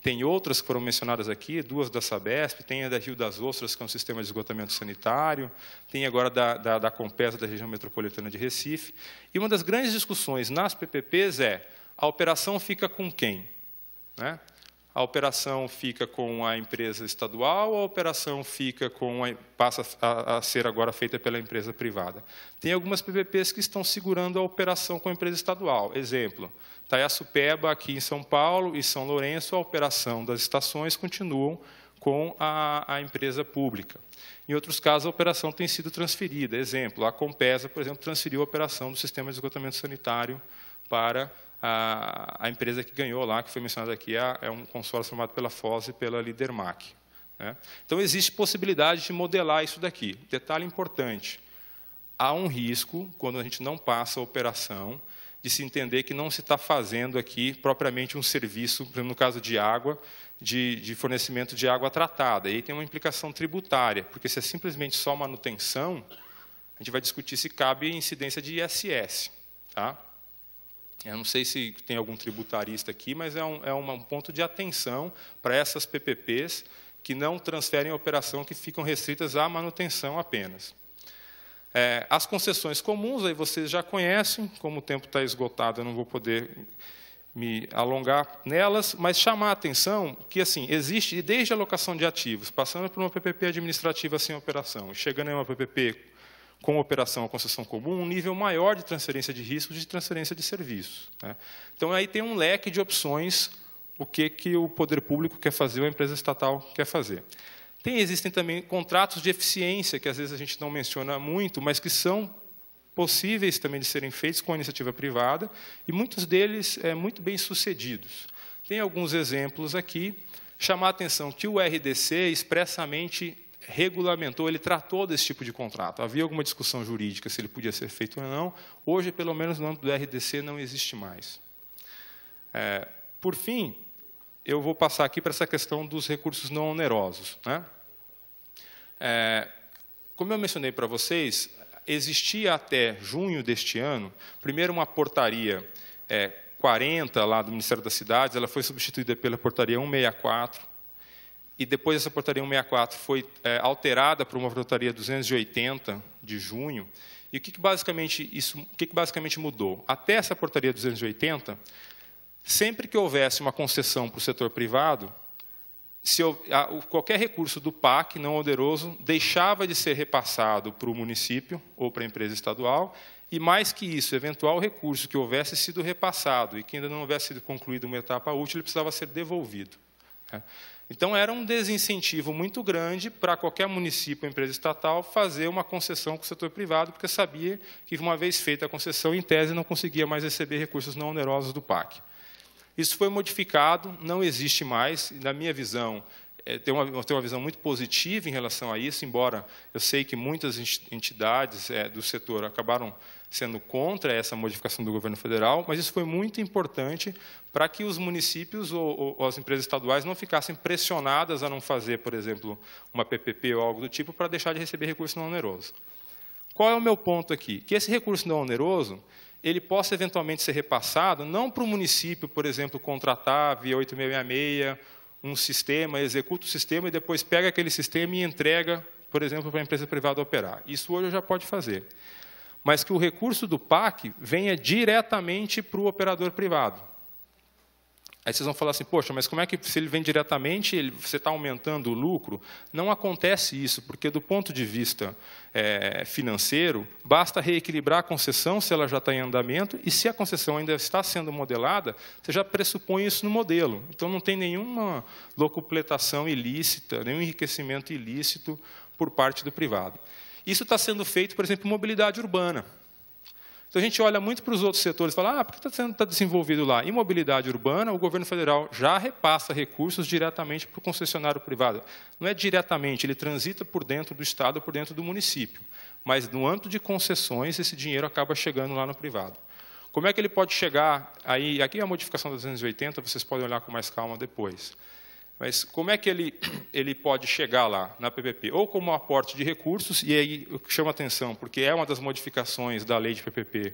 tem outras que foram mencionadas aqui, duas da Sabesp, tem a da Rio das Ostras, que é um sistema de esgotamento sanitário, tem agora da, da, da Compesa, da região metropolitana de Recife. E uma das grandes discussões nas PPPs é a operação fica com quem? Né? A operação fica com a empresa estadual ou a operação fica com a, passa a, a ser agora feita pela empresa privada? Tem algumas PPPs que estão segurando a operação com a empresa estadual. Exemplo, Taiaçupeba, aqui em São Paulo, e São Lourenço, a operação das estações continuam com a, a, empresa pública. Em outros casos, a operação tem sido transferida. Exemplo, a Compesa, por exemplo, transferiu a operação do sistema de esgotamento sanitário para a, a empresa que ganhou lá, que foi mencionada aqui, a, é um consórcio formado pela FOS e pela Lidermac. Né? Então, existe possibilidade de modelar isso daqui. Detalhe importante, há um risco, quando a gente não passa a operação, de se entender que não se está fazendo aqui propriamente um serviço, no caso de água, de, de, fornecimento de água tratada. E aí tem uma implicação tributária, porque se é simplesmente só manutenção, a gente vai discutir se cabe incidência de ISS. Tá? Eu não sei se tem algum tributarista aqui, mas é um, é um ponto de atenção para essas PPPs que não transferem a operação, que ficam restritas à manutenção apenas. É, as concessões comuns, aí vocês já conhecem, como o tempo está esgotado, eu não vou poder me alongar nelas, mas chamar a atenção que assim existe desde a locação de ativos, passando por uma PPP administrativa sem operação, chegando em uma PPP com operação ou concessão comum, um nível maior de transferência de riscos e de transferência de serviços. Né? Então, aí tem um leque de opções o que, que o poder público quer fazer ou a empresa estatal quer fazer. Tem, existem também contratos de eficiência, que às vezes a gente não menciona muito, mas que são possíveis também de serem feitos com a iniciativa privada, e muitos deles é, muito bem sucedidos. Tem alguns exemplos aqui. Chamar a atenção que o RDC expressamente regulamentou, ele tratou desse tipo de contrato. Havia alguma discussão jurídica se ele podia ser feito ou não. Hoje, pelo menos no âmbito do RDC, não existe mais. É, por fim, eu vou passar aqui para essa questão dos recursos não onerosos. Né? É, como eu mencionei para vocês, existia até junho deste ano, primeiro uma portaria é, 40 lá do Ministério das Cidades, ela foi substituída pela portaria 164, e depois essa portaria 164 foi é, alterada por uma portaria 280 de junho. E o que, que basicamente isso, o que, que basicamente mudou? Até essa portaria 280, sempre que houvesse uma concessão para o setor privado, se qualquer recurso do PAC não oneroso deixava de ser repassado para o município ou para a empresa estadual, e mais que isso, eventual recurso que houvesse sido repassado e que ainda não houvesse sido concluído uma etapa útil, ele precisava ser devolvido. Né? Então, era um desincentivo muito grande para qualquer município ou empresa estatal fazer uma concessão com o setor privado, porque sabia que, uma vez feita a concessão, em tese, não conseguia mais receber recursos não onerosos do PAC. Isso foi modificado, não existe mais, na minha visão, é, tem, uma, uma visão muito positiva em relação a isso, embora eu sei que muitas entidades é, do setor acabaram sendo contra essa modificação do governo federal, mas isso foi muito importante para que os municípios ou, ou, as empresas estaduais não ficassem pressionadas a não fazer, por exemplo, uma PPP ou algo do tipo para deixar de receber recurso não oneroso. Qual é o meu ponto aqui? Que esse recurso não oneroso, ele possa eventualmente ser repassado, não para o município, por exemplo, contratar via 8666 um sistema, executa o sistema e depois pega aquele sistema e entrega, por exemplo, para a empresa privada operar. Isso hoje já pode fazer. Mas que o recurso do PAC venha diretamente para o operador privado. Aí vocês vão falar assim, poxa, mas como é que se ele vem diretamente, ele, você está aumentando o lucro? Não acontece isso, porque do ponto de vista é, financeiro, basta reequilibrar a concessão se ela já está em andamento, e se a concessão ainda está sendo modelada, você já pressupõe isso no modelo. Então não tem nenhuma locupletação ilícita, nenhum enriquecimento ilícito por parte do privado. Isso está sendo feito, por exemplo, em mobilidade urbana. Então a gente olha muito para os outros setores e fala, ah, por que está sendo tá desenvolvido lá? Imobilidade urbana, o governo federal já repassa recursos diretamente para o concessionário privado. Não é diretamente, ele transita por dentro do Estado, por dentro do município. Mas no âmbito de concessões, esse dinheiro acaba chegando lá no privado. Como é que ele pode chegar aí? Aqui é a modificação da 280, vocês podem olhar com mais calma depois. Mas como é que ele, ele pode chegar lá na PPP? Ou como aporte de recursos, e aí o que chama atenção, porque é uma das modificações da lei de PPP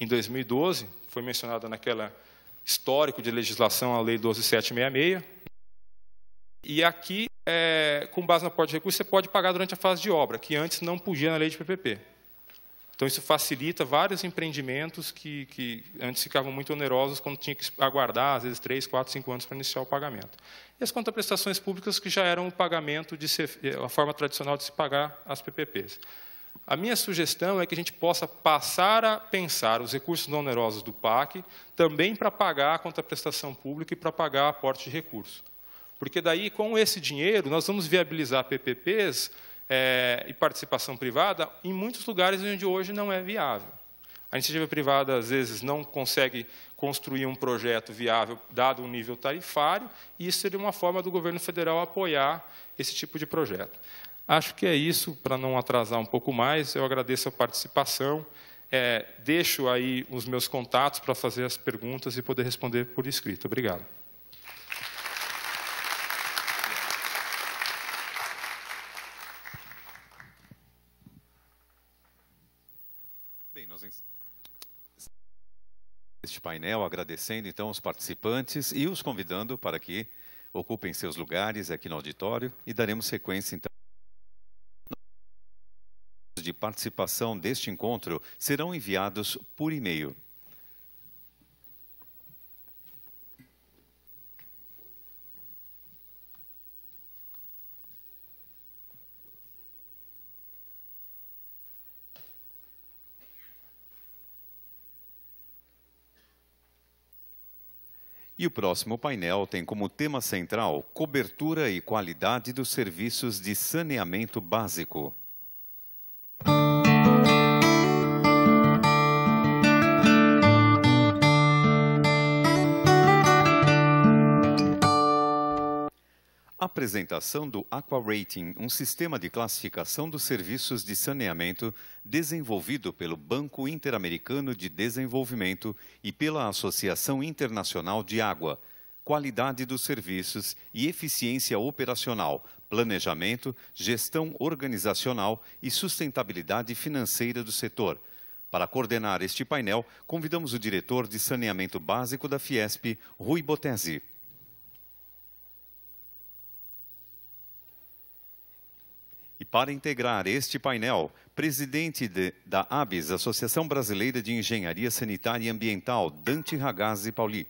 em 2012, foi mencionada naquela histórico de legislação, a lei 12766, e aqui, é, com base no aporte de recursos, você pode pagar durante a fase de obra, que antes não podia na lei de PPP. Então, isso facilita vários empreendimentos que, que antes ficavam muito onerosos quando tinha que aguardar, às vezes, três, quatro, cinco anos para iniciar o pagamento. E as contraprestações públicas, que já eram o pagamento, de ser, eh, a forma tradicional de se pagar as PPPs. A minha sugestão é que a gente possa passar a pensar os recursos não onerosos do PAC também para pagar a contraprestação pública e para pagar aporte de recursos. Porque daí, com esse dinheiro, nós vamos viabilizar PPPs é, e participação privada em muitos lugares onde hoje não é viável. A iniciativa privada, às vezes, não consegue construir um projeto viável, dado o um nível tarifário, e isso seria uma forma do governo federal apoiar esse tipo de projeto. Acho que é isso, para não atrasar um pouco mais, eu agradeço a participação, é, deixo aí os meus contatos para fazer as perguntas e poder responder por escrito. Obrigado. painel, agradecendo então os participantes e os convidando para que ocupem seus lugares aqui no auditório e daremos sequência então de participação deste encontro serão enviados por e-mail. E o próximo painel tem como tema central cobertura e qualidade dos serviços de saneamento básico. Apresentação do Aqua Rating, um sistema de classificação dos serviços de saneamento desenvolvido pelo Banco Interamericano de Desenvolvimento e pela Associação Internacional de Água. Qualidade dos serviços e eficiência operacional, planejamento, gestão organizacional e sustentabilidade financeira do setor. Para coordenar este painel, convidamos o diretor de saneamento básico da Fiesp, Rui Botesi. para integrar este painel, presidente de, da ABES, Associação Brasileira de Engenharia Sanitária e Ambiental, Dante Ragazzi Pauli.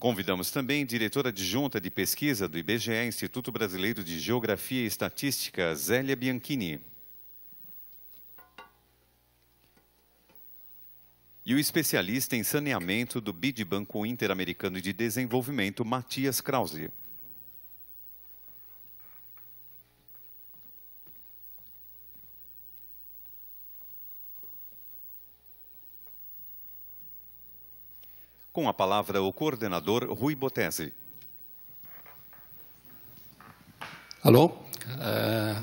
Convidamos também diretora adjunta de pesquisa do IBGE, Instituto Brasileiro de Geografia e Estatística, Zélia Bianchini. E o especialista em saneamento do BID Banco Interamericano de Desenvolvimento, Matias Krause. Com a palavra, o coordenador Rui Botese. Alô? É,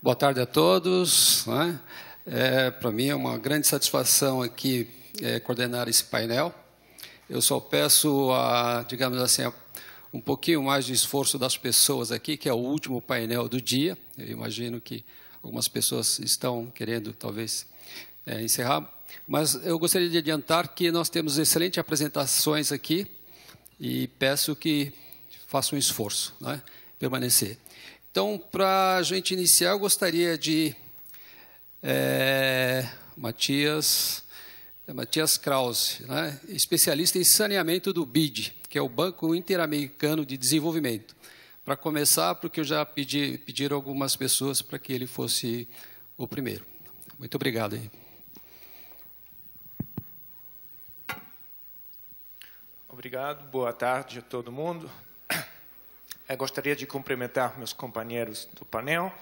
boa tarde a todos. Né? É, Para mim é uma grande satisfação aqui é, coordenar esse painel. Eu só peço, a, digamos assim, a um pouquinho mais de esforço das pessoas aqui, que é o último painel do dia. Eu imagino que algumas pessoas estão querendo, talvez, é, encerrar, mas eu gostaria de adiantar que nós temos excelentes apresentações aqui e peço que faça um esforço, né, permanecer. Então, para a gente iniciar, eu gostaria de é, Matias é, Matias Krause, né, especialista em saneamento do BID, que é o Banco Interamericano de Desenvolvimento. Para começar, porque eu já pedi pediram algumas pessoas para que ele fosse o primeiro. Muito obrigado. Aí. Obrigado, boa tarde a todo mundo. Eu é, gostaria de cumprimentar meus companheiros do painel,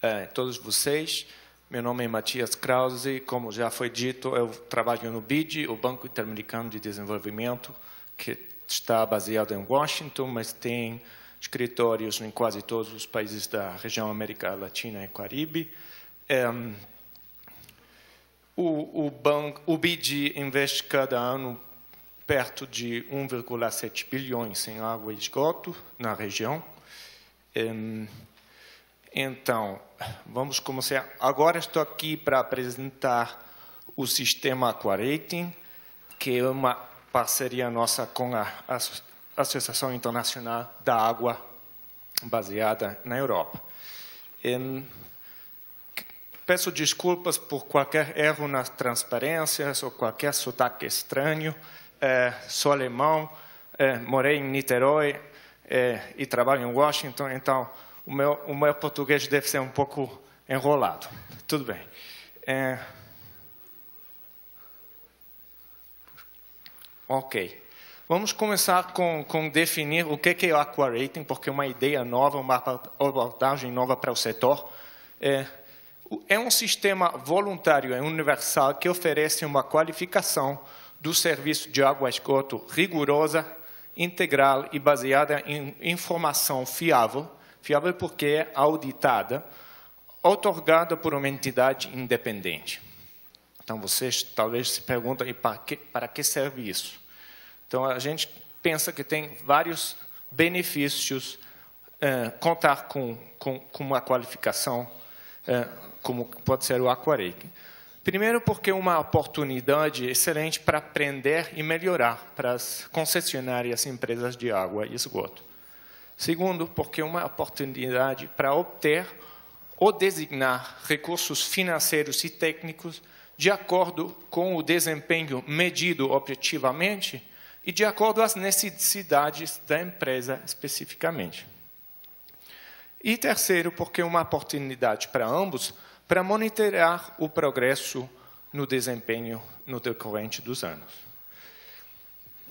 é, todos vocês. Meu nome é Matias Krause, como já foi dito, eu trabalho no BID, o Banco Interamericano de Desenvolvimento, que está baseado em Washington, mas tem escritórios em quase todos os países da região América Latina e Caribe. É, o, o, banco, o BID investe cada ano perto de 1,7 bilhões em água e esgoto na região. Então, vamos começar. Agora estou aqui para apresentar o sistema Aquarating, que é uma parceria nossa com a Associação Internacional da Água, baseada na Europa. Peço desculpas por qualquer erro nas transparências ou qualquer sotaque estranho é, sou alemão, é, morei em Niterói é, e trabalho em Washington, então o meu, o meu português deve ser um pouco enrolado. Tudo bem. É, ok. Vamos começar com, com definir o que é o aquarating, porque é uma ideia nova, uma abordagem nova para o setor. É, é um sistema voluntário e é universal que oferece uma qualificação do serviço de água e esgoto rigorosa, integral e baseada em informação fiável, fiável porque é auditada, otorgada por uma entidade independente. Então, vocês talvez se perguntem, para que, para que serve isso? Então, a gente pensa que tem vários benefícios eh, contar com, com, com, uma qualificação eh, como pode ser o Aquarec. Primeiro, porque uma oportunidade excelente para aprender e melhorar para as concessionárias empresas de água e esgoto. Segundo, porque uma oportunidade para obter ou designar recursos financeiros e técnicos de acordo com o desempenho medido objetivamente e de acordo às necessidades da empresa especificamente. E terceiro, porque uma oportunidade para ambos para monitorar o progresso no desempenho no decorrente dos anos.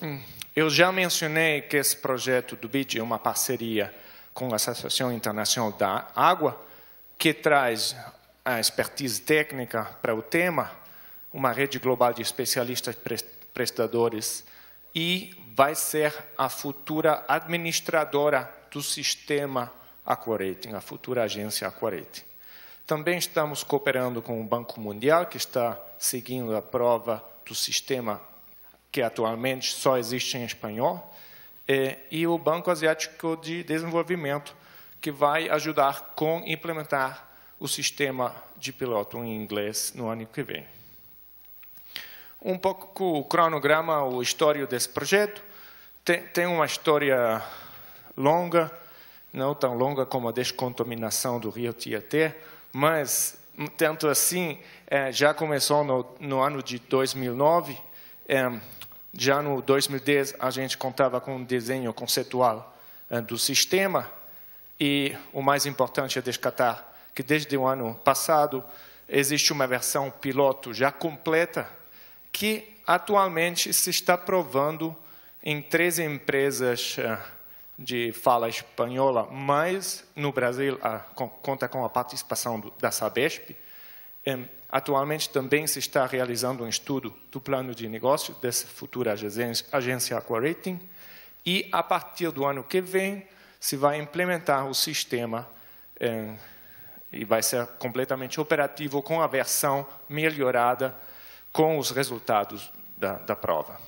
Hum, eu já mencionei que esse projeto do BID é uma parceria com a Associação Internacional da Água, que traz a expertise técnica para o tema, uma rede global de especialistas prestadores e vai ser a futura administradora do sistema Aquarating, a futura agência Aquarating. Também estamos cooperando com o Banco Mundial, que está seguindo a prova do sistema que atualmente só existe em espanhol, é, e o Banco Asiático de Desenvolvimento, que vai ajudar com implementar o sistema de piloto em inglês no ano que vem. Um pouco o cronograma, o história desse projeto. Tem, tem uma história longa, não tão longa como a descontaminação do rio Tietê, mas, tanto assim, é, já começou no, no, ano de 2009. É, já no 2010, a gente contava com um desenho conceitual é, do sistema. E o mais importante é descartar que, desde o ano passado, existe uma versão piloto já completa que, atualmente, se está provando em três empresas é, de fala espanhola, mas no Brasil a, com, conta com a participação do, da Sabesp. Um, atualmente também se está realizando um estudo do plano de negócio dessa futura agência, Aquarating e, a partir do ano que vem, se vai implementar o sistema um, e vai ser completamente operativo com a versão melhorada com os resultados da, da prova.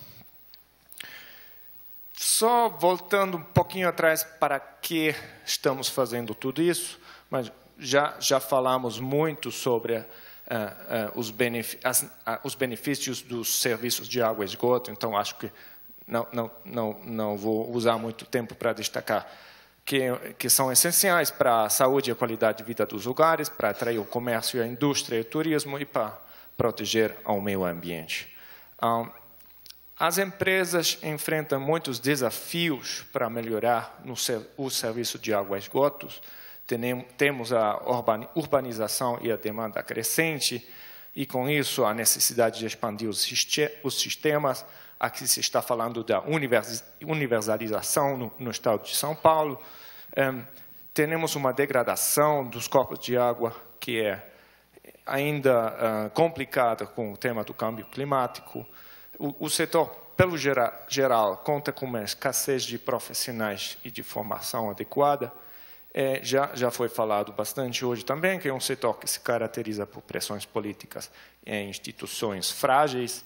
Só voltando um pouquinho atrás, para que estamos fazendo tudo isso? Mas já, já falamos muito sobre ah, ah, os, benefícios, as, ah, os benefícios dos serviços de água e esgoto, então acho que não, não, não, não vou usar muito tempo para destacar. Que, que, são essenciais para a saúde e a qualidade de vida dos lugares, para atrair o comércio, a indústria e o turismo e para proteger o meio ambiente. Um, as empresas enfrentam muitos desafios para melhorar no ser, o serviço de água e esgotos. Tenem, temos a urbanização e a demanda crescente, e com isso a necessidade de expandir os, os sistemas. Aqui se está falando da universalização no, no, estado de São Paulo. Um, temos uma degradação dos corpos de água que é ainda uh, complicada com o tema do câmbio climático o, o setor, pelo geral, geral, conta com uma escassez de profissionais e de formação adequada. É, já, já foi falado bastante hoje também que é um setor que se caracteriza por pressões políticas em instituições frágeis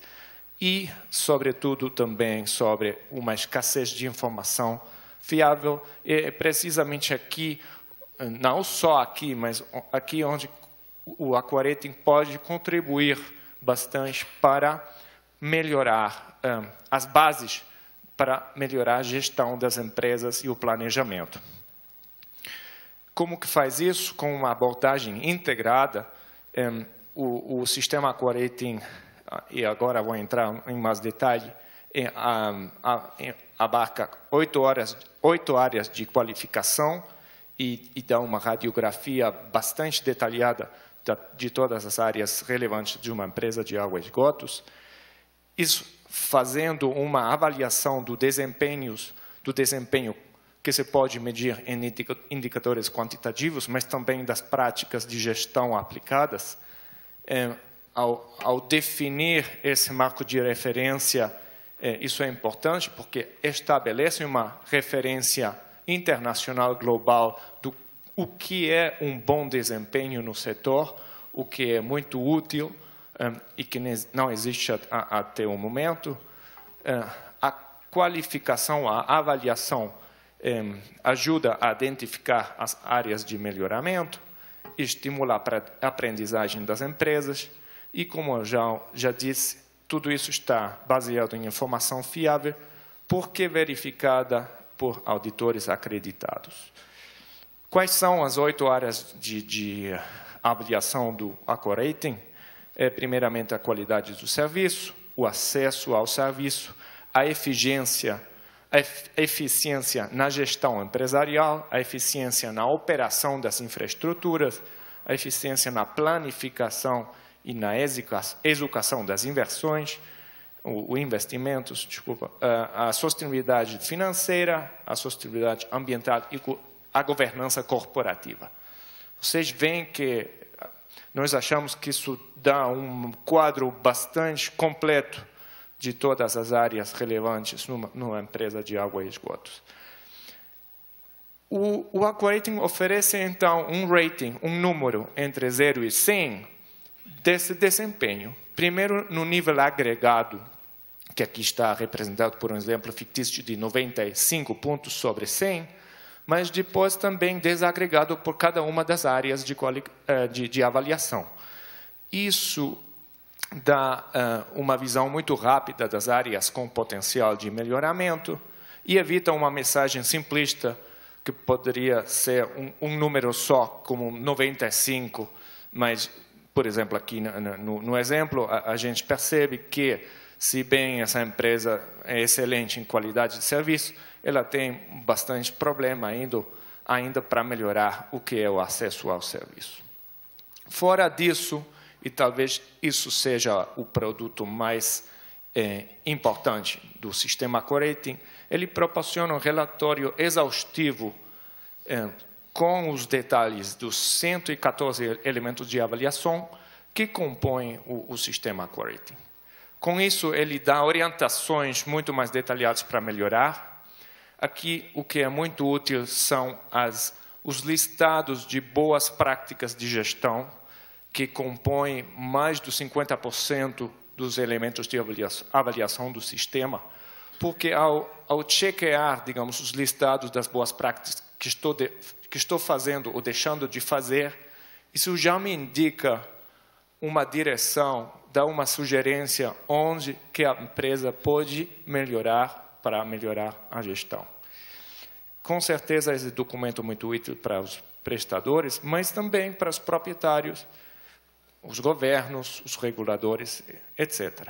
e, sobretudo, também sobre uma escassez de informação fiável. E precisamente aqui, não só aqui, mas aqui onde o Aquareting pode contribuir bastante para melhorar hum, as bases para melhorar a gestão das empresas e o planejamento. Como que faz isso? Com uma abordagem integrada, um, o, o, sistema Aquarating, e agora vou entrar em mais detalhe, um, é, a, é, abarca oito, horas, oito áreas de qualificação e, e dá uma radiografia bastante detalhada de todas as áreas relevantes de uma empresa de água e esgotos. Isso fazendo uma avaliação do desempenho, do desempenho que se pode medir em indicadores quantitativos, mas também das práticas de gestão aplicadas, é, ao, ao, definir esse marco de referência, é, isso é importante porque estabelece uma referência internacional global do o que é um bom desempenho no setor, o que é muito útil, e que não existe até o momento, a qualificação, a avaliação ajuda a identificar as áreas de melhoramento, estimular a aprendizagem das empresas e, como eu já, já disse, tudo isso está baseado em informação fiável, porque verificada por auditores acreditados. Quais são as oito áreas de, de avaliação do Accorating? é, primeiramente, a qualidade do serviço, o acesso ao serviço, a eficiência, a eficiência na gestão empresarial, a eficiência na operação das infraestruturas, a eficiência na planificação e na educação das inversões, o, investimentos, desculpa, a, sustentabilidade financeira, a sustentabilidade ambiental e a governança corporativa. Vocês veem que nós achamos que isso dá um quadro bastante completo de todas as áreas relevantes numa, numa empresa de água e esgotos. O, o Aquarating oferece, então, um rating, um número entre 0 e 100 desse desempenho. Primeiro, no nível agregado, que aqui está representado por um exemplo fictício de 95 pontos sobre 100, mas depois também desagregado por cada uma das áreas de, eh, de, de avaliação. Isso dá uh, uma visão muito rápida das áreas com potencial de melhoramento e evita uma mensagem simplista que poderia ser um, um número só, como 95, mas, por exemplo, aqui no, no, no exemplo, a, a gente percebe que se bem essa empresa é excelente em qualidade de serviço, ela tem bastante problema ainda, ainda para melhorar o que é o acesso ao serviço. Fora disso, e talvez isso seja o produto mais é, eh, importante do sistema Corating, ele proporciona um relatório exaustivo é, eh, com os detalhes dos 114 elementos de avaliação que compõem o, o sistema Corating. Com isso, ele dá orientações muito mais detalhadas para melhorar. Aqui, o que é muito útil são as, os listados de boas práticas de gestão, que compõem mais de 50% dos elementos de avaliação do sistema, porque ao, ao chequear, digamos, os listados das boas práticas que estou, de, que estou fazendo ou deixando de fazer, isso já me indica uma direção dá uma sugerência onde que a empresa pode melhorar para melhorar a gestão. Com certeza, esse documento é muito útil para os prestadores, mas também para os proprietários, os governos, os reguladores, etc.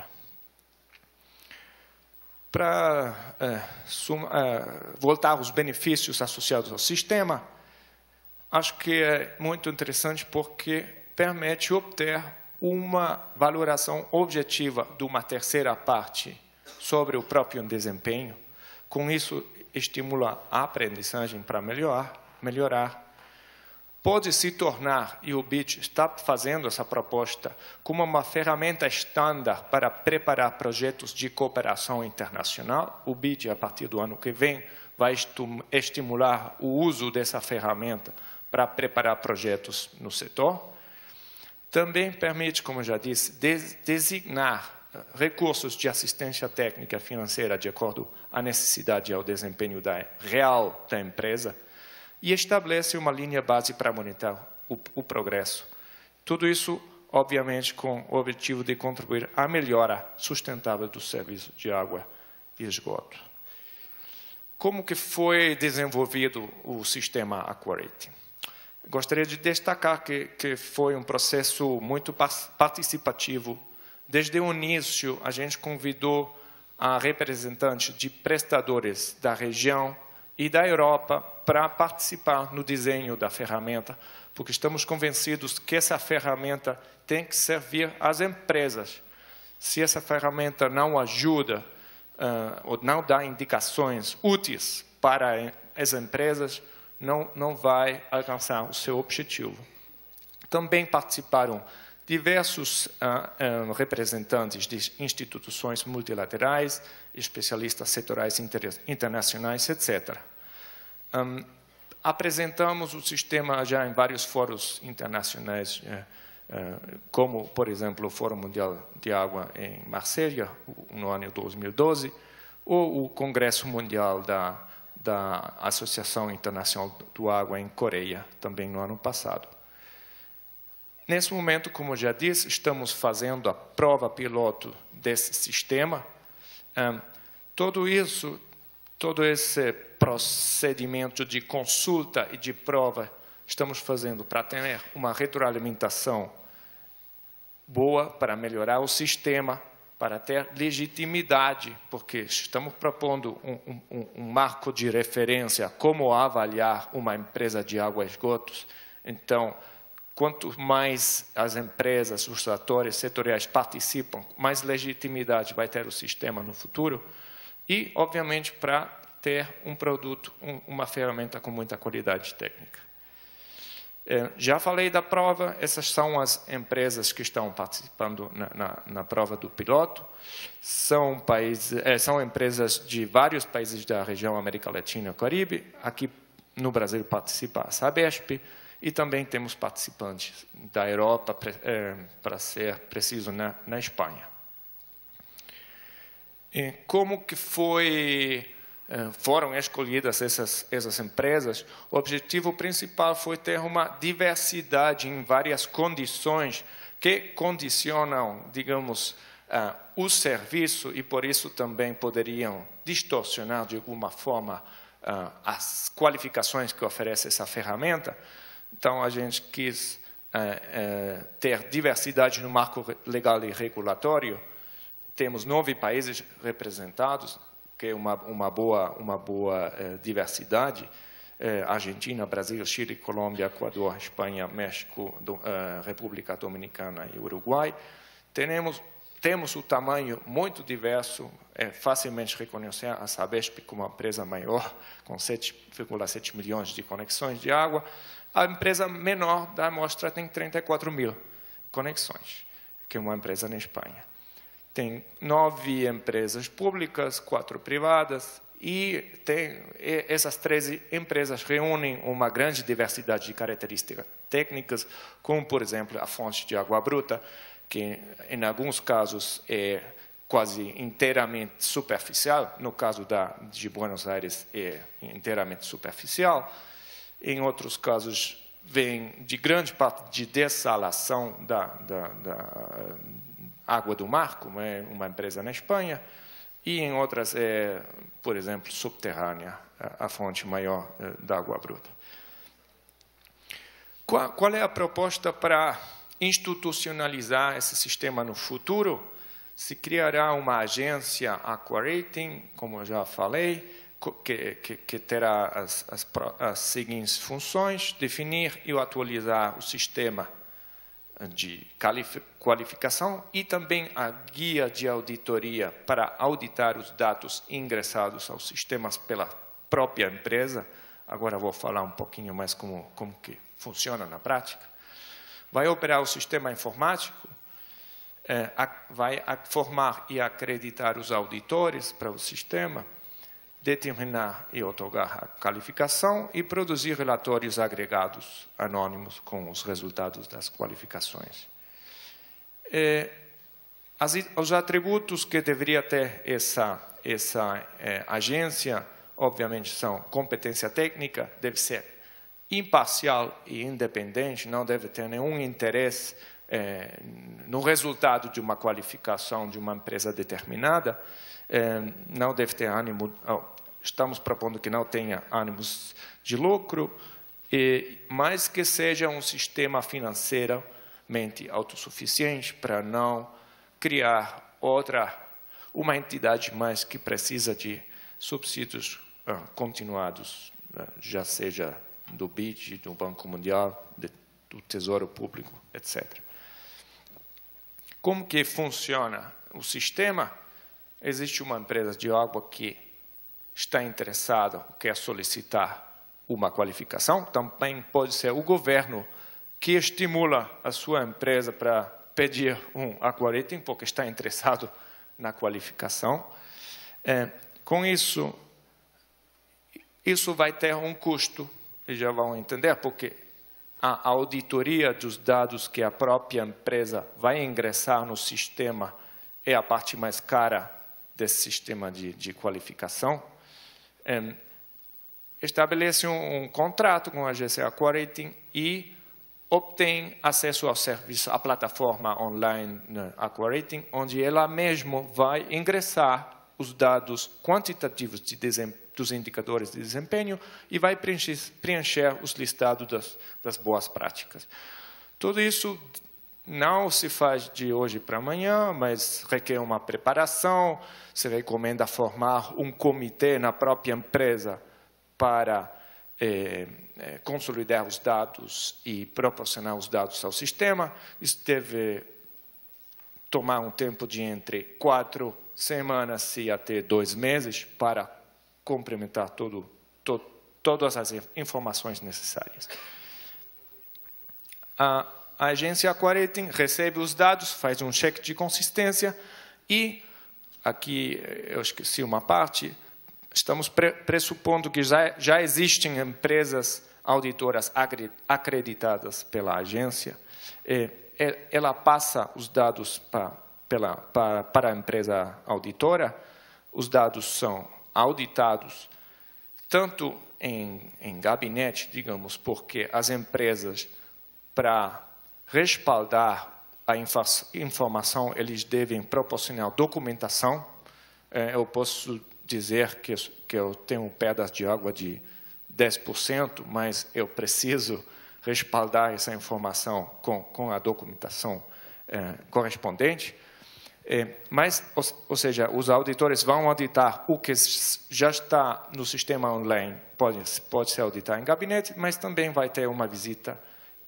Para eh, suma, eh, voltar aos benefícios associados ao sistema, acho que é muito interessante porque permite obter uma valoração objetiva de uma terceira parte sobre o próprio desempenho. Com isso, estimula a aprendizagem para melhorar, melhorar. Pode se tornar, e o BIT está fazendo essa proposta, como uma ferramenta estándar para preparar projetos de cooperação internacional. O BIT, a partir do ano que vem, vai estimular o uso dessa ferramenta para preparar projetos no setor. Também permite, como já disse, designar eh, recursos de assistência técnica financeira de acordo à necessidade e ao desempenho da real da empresa e estabelece uma linha base para monitorar o, o progresso. Tudo isso, obviamente, com o objetivo de contribuir à melhora sustentável do serviço de água e esgoto. Como que foi desenvolvido o sistema Aquarate? Gostaria de destacar que, que foi um processo muito participativo. Desde o início, a gente convidou a representantes de prestadores da região e da Europa para participar no desenho da ferramenta, porque estamos convencidos que essa ferramenta tem que servir às empresas. Se essa ferramenta não ajuda uh, ou não dá indicações úteis para as empresas, não, não vai alcançar o seu objetivo. Também participaram diversos ah, ah, representantes de instituições multilaterais, especialistas setoriais internacionais, etc. Um, apresentamos o sistema já em vários fóruns internacionais, eh, eh, como, por exemplo, o Fórum Mundial de Água em Marselha no ano 2012, ou o Congresso Mundial da da Associação Internacional do Água em Coreia, também no ano passado. Nesse momento, como já disse, estamos fazendo a prova piloto desse sistema. Um, todo isso, todo esse procedimento de consulta e de prova, estamos fazendo para ter uma retroalimentação boa, para melhorar o sistema, para ter legitimidade, porque estamos propondo um, um, um, marco de referência como avaliar uma empresa de água e esgotos. Então, quanto mais as empresas, os atores setoriais participam, mais legitimidade vai ter o sistema no futuro. E, obviamente, para ter um produto, um, uma ferramenta com muita qualidade técnica. É, já falei da prova, essas são as empresas que estão participando na, na, na prova do piloto. São, países, é, são empresas de vários países da região América Latina e Caribe. Aqui no Brasil participa a Sabesp e também temos participantes da Europa, é, para ser preciso, na, na Espanha. E como que foi eh, foram escolhidas essas, essas empresas, o objetivo principal foi ter uma diversidade em várias condições que condicionam, digamos, eh, o serviço e por isso também poderiam distorcionar de alguma forma eh, as qualificações que oferece essa ferramenta. Então a gente quis ter diversidade no marco legal e regulatório. Temos nove países representados, que é uma, uma boa, uma boa eh, diversidade, eh, Argentina, Brasil, Chile, Colômbia, Equador, Espanha, México, do, eh, República Dominicana e Uruguai, temos, temos o tamanho muito diverso, é facilmente reconhecer a Sabesp como uma empresa maior, com 7,7 milhões de conexões de água, a empresa menor da amostra tem 34 mil conexões, que é uma empresa na Espanha tem nove empresas públicas, quatro privadas, e tem, essas 13 empresas reúnem uma grande diversidade de características técnicas, como, por exemplo, a fonte de água bruta, que em alguns casos é quase inteiramente superficial, no caso da, de Buenos Aires é inteiramente superficial, em outros casos vem de grande parte de dessalação da, da, da Água do Mar, como é uma empresa na Espanha, e em outras é, por exemplo, subterrânea, a fonte maior é, da água bruta. Qual, qual é a proposta para institucionalizar esse sistema no futuro? Se criará uma agência Aquarating, como eu já falei, que, que, que, terá as, as, as seguintes funções: definir e atualizar o sistema de qualificação e também a guia de auditoria para auditar os dados ingressados aos sistemas pela própria empresa. Agora vou falar um pouquinho mais como, como que funciona na prática. Vai operar o sistema informático, é, vai formar e acreditar os auditores para o sistema, determinar e otorgar a qualificação e produzir relatórios agregados anônimos com os resultados das qualificações. É, as, os atributos que deveria ter essa, essa é, agência, obviamente, são competência técnica, deve ser imparcial e independente, não deve ter nenhum interesse é, no resultado de uma qualificação de uma empresa determinada, é, não deve ter ânimo, estamos propondo que não tenha ânimos de lucro, e, mas que seja um sistema financeiramente autossuficiente para não criar outra, uma entidade mais que precisa de subsídios continuados, já seja do BID, do Banco Mundial, de, do Tesouro Público, etc. Como que funciona o sistema? Existe uma empresa de água que está interessada, quer solicitar uma qualificação, também pode ser o governo que estimula a sua empresa para pedir um aquarating, porque está interessado na qualificação. É, com isso, isso vai ter um custo, e já vão entender, porque a auditoria dos dados que a própria empresa vai ingressar no sistema é a parte mais cara desse sistema de, de qualificação, é, estabelece um, um, contrato com a GCA Quality e obtém acesso ao serviço, à plataforma online né, Aquarating, onde ela mesmo vai ingressar os dados quantitativos de dos indicadores de desempenho e vai preencher, preencher os listados das, das boas práticas. Tudo isso não se faz de hoje para amanhã, mas requer uma preparação. Se recomenda formar um comitê na própria empresa para eh, eh, consolidar os dados e proporcionar os dados ao sistema. Isso deve tomar um tempo de entre quatro semana se até dois meses para complementar todo, to, todas as informações necessárias. A, agência Aquariting recebe os dados, faz um cheque de consistência e, aqui eu esqueci uma parte, estamos pre pressupondo que já, já existem empresas auditoras acreditadas pela agência. E, ela passa os dados para pela, para, para a empresa auditora, os dados são auditados tanto em, em gabinete, digamos, porque as empresas, para respaldar a infa informação, eles devem proporcionar documentação. É, eu posso dizer que, que eu tenho pedras de água de 10%, mas eu preciso respaldar essa informação com, com a documentação é, correspondente. É, mas, ou, seja, os auditores vão auditar o que já está no sistema online, pode, pode ser auditar em gabinete, mas também vai ter uma visita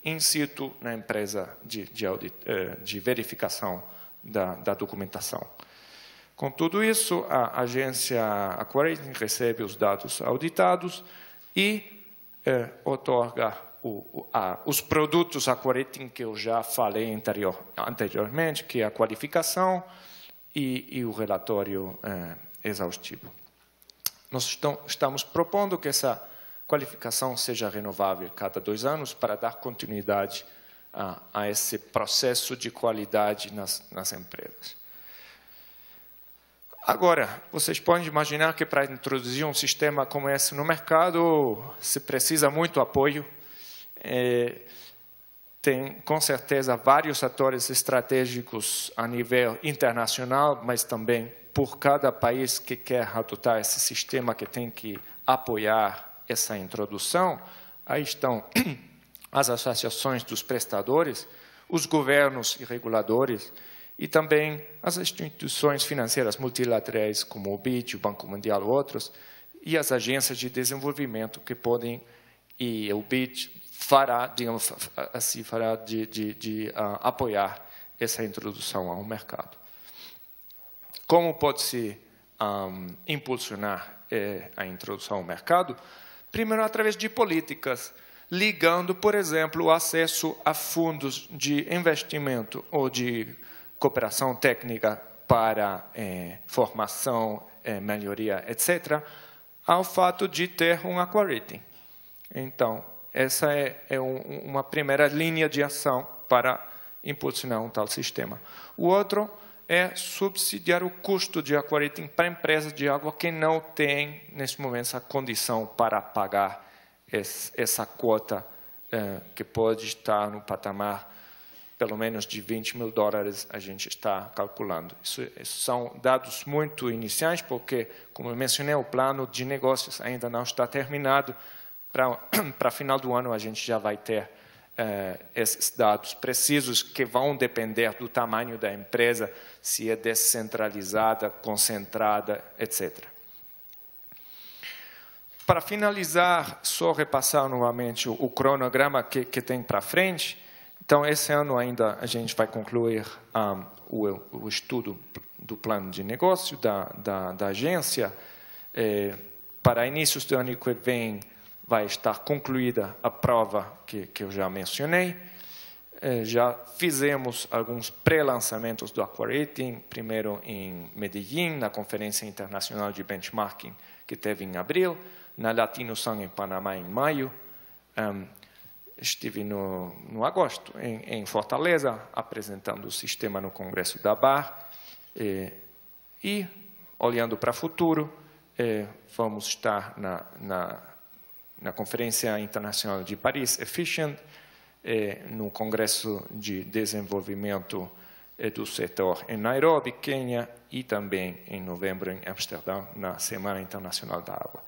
in situ na empresa de, de, audit, é, de verificação da, da, documentação. Com tudo isso, a agência Aquarius recebe os dados auditados e é, otorga o, a, os produtos Aquaretin que eu já falei anterior, anteriormente, que é a qualificação e, e o relatório é, exaustivo. Nós estão, estamos propondo que essa qualificação seja renovável cada dois anos para dar continuidade a, a esse processo de qualidade nas, nas empresas. Agora, vocês podem imaginar que para introduzir um sistema como esse no mercado se precisa muito apoio é, tem com certeza vários atores estratégicos a nível internacional, mas também por cada país que quer adotar esse sistema que tem que apoiar essa introdução. Aí estão as associações dos prestadores, os governos e reguladores e também as instituições financeiras multilaterais como o BID, o Banco Mundial e outros, e as agências de desenvolvimento que podem e o BID fará, digamos assim, fará de, de, de uh, apoiar essa introdução ao mercado. Como pode-se um, impulsionar eh, a introdução ao mercado? Primeiro, através de políticas, ligando, por exemplo, o acesso a fundos de investimento ou de cooperação técnica para eh, formação, eh, melhoria, etc., ao fato de ter um aquariting. Então, essa é, é um, uma primeira linha de ação para impulsionar um tal sistema. O outro é subsidiar o custo de água para empresas de água que não têm, neste momento, essa condição para pagar esse, essa quota eh, que pode estar no patamar pelo menos de 20 mil dólares, a gente está calculando. Isso, isso são dados muito iniciais, porque, como eu mencionei, o plano de negócios ainda não está terminado, para final do ano, a gente já vai ter eh, esses dados precisos que vão depender do tamanho da empresa, se é descentralizada, concentrada, etc. Para finalizar, só repassar novamente o, o cronograma que, que tem para frente. Então, esse ano ainda a gente vai concluir um, o, o, estudo do plano de negócio da, da, da agência. Eh, para inícios do ano que vem, vai estar concluída a prova que, que eu já mencionei. Eh, já fizemos alguns pré-lançamentos do Aquarating, primeiro em Medellín, na Conferência Internacional de Benchmarking, que teve em abril, na Latino Sun, em Panamá, em maio. Um, estive no, no agosto, em, em, Fortaleza, apresentando o sistema no Congresso da BAR. E, eh, e olhando para o futuro, eh, vamos estar na, na na Conferência Internacional de Paris, Efficient, eh, no Congresso de Desenvolvimento eh, do Setor em Nairobi, Quênia, e também em novembro em Amsterdã, na Semana Internacional da Água.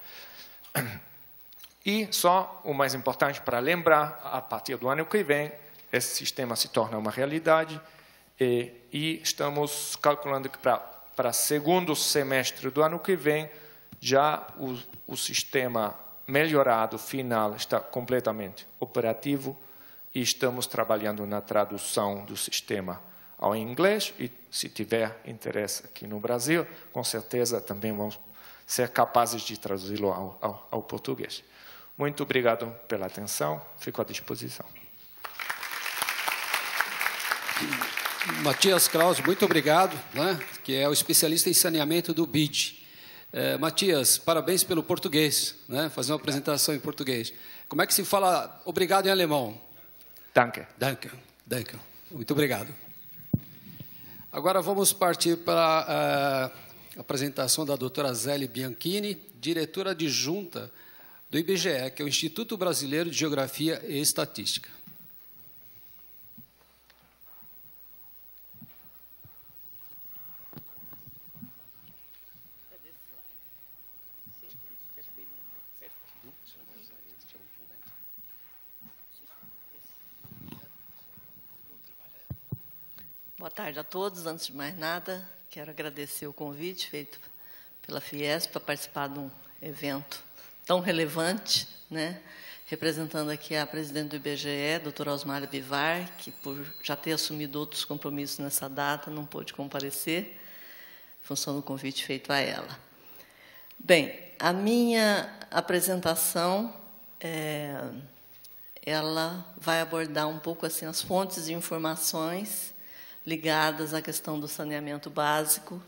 E só o mais importante para lembrar, a partir do ano que vem, esse sistema se torna uma realidade e, eh, e estamos calculando que para, para segundo semestre do ano que vem, já o, o sistema melhorado, final, está completamente operativo e estamos trabalhando na tradução do sistema ao inglês e se tiver interesse aqui no Brasil, com certeza também vamos ser capazes de traduzi-lo ao, ao, ao português. Muito obrigado pela atenção, fico à disposição. Matias Krause, muito obrigado, né, que é o especialista em saneamento do BID. É, Matias, parabéns pelo português, né? fazer uma apresentação em português. Como é que se fala obrigado em alemão? Danke. Danke. Danke. Muito obrigado. Agora vamos partir para é, a apresentação da doutora Zélia Bianchini, diretora adjunta do IBGE, que é o Instituto Brasileiro de Geografia e Estatística. Boa tarde a todos. Antes de mais nada, quero agradecer o convite feito pela Fiesp para participar de um evento tão relevante, né? representando aqui a presidente do IBGE, doutora Osmara Bivar, que por já ter assumido outros compromissos nessa data, não pôde comparecer, em função do convite feito a ela. Bem, a minha apresentação, é, ela vai abordar um pouco assim as fontes de informações ligadas à questão do saneamento básico,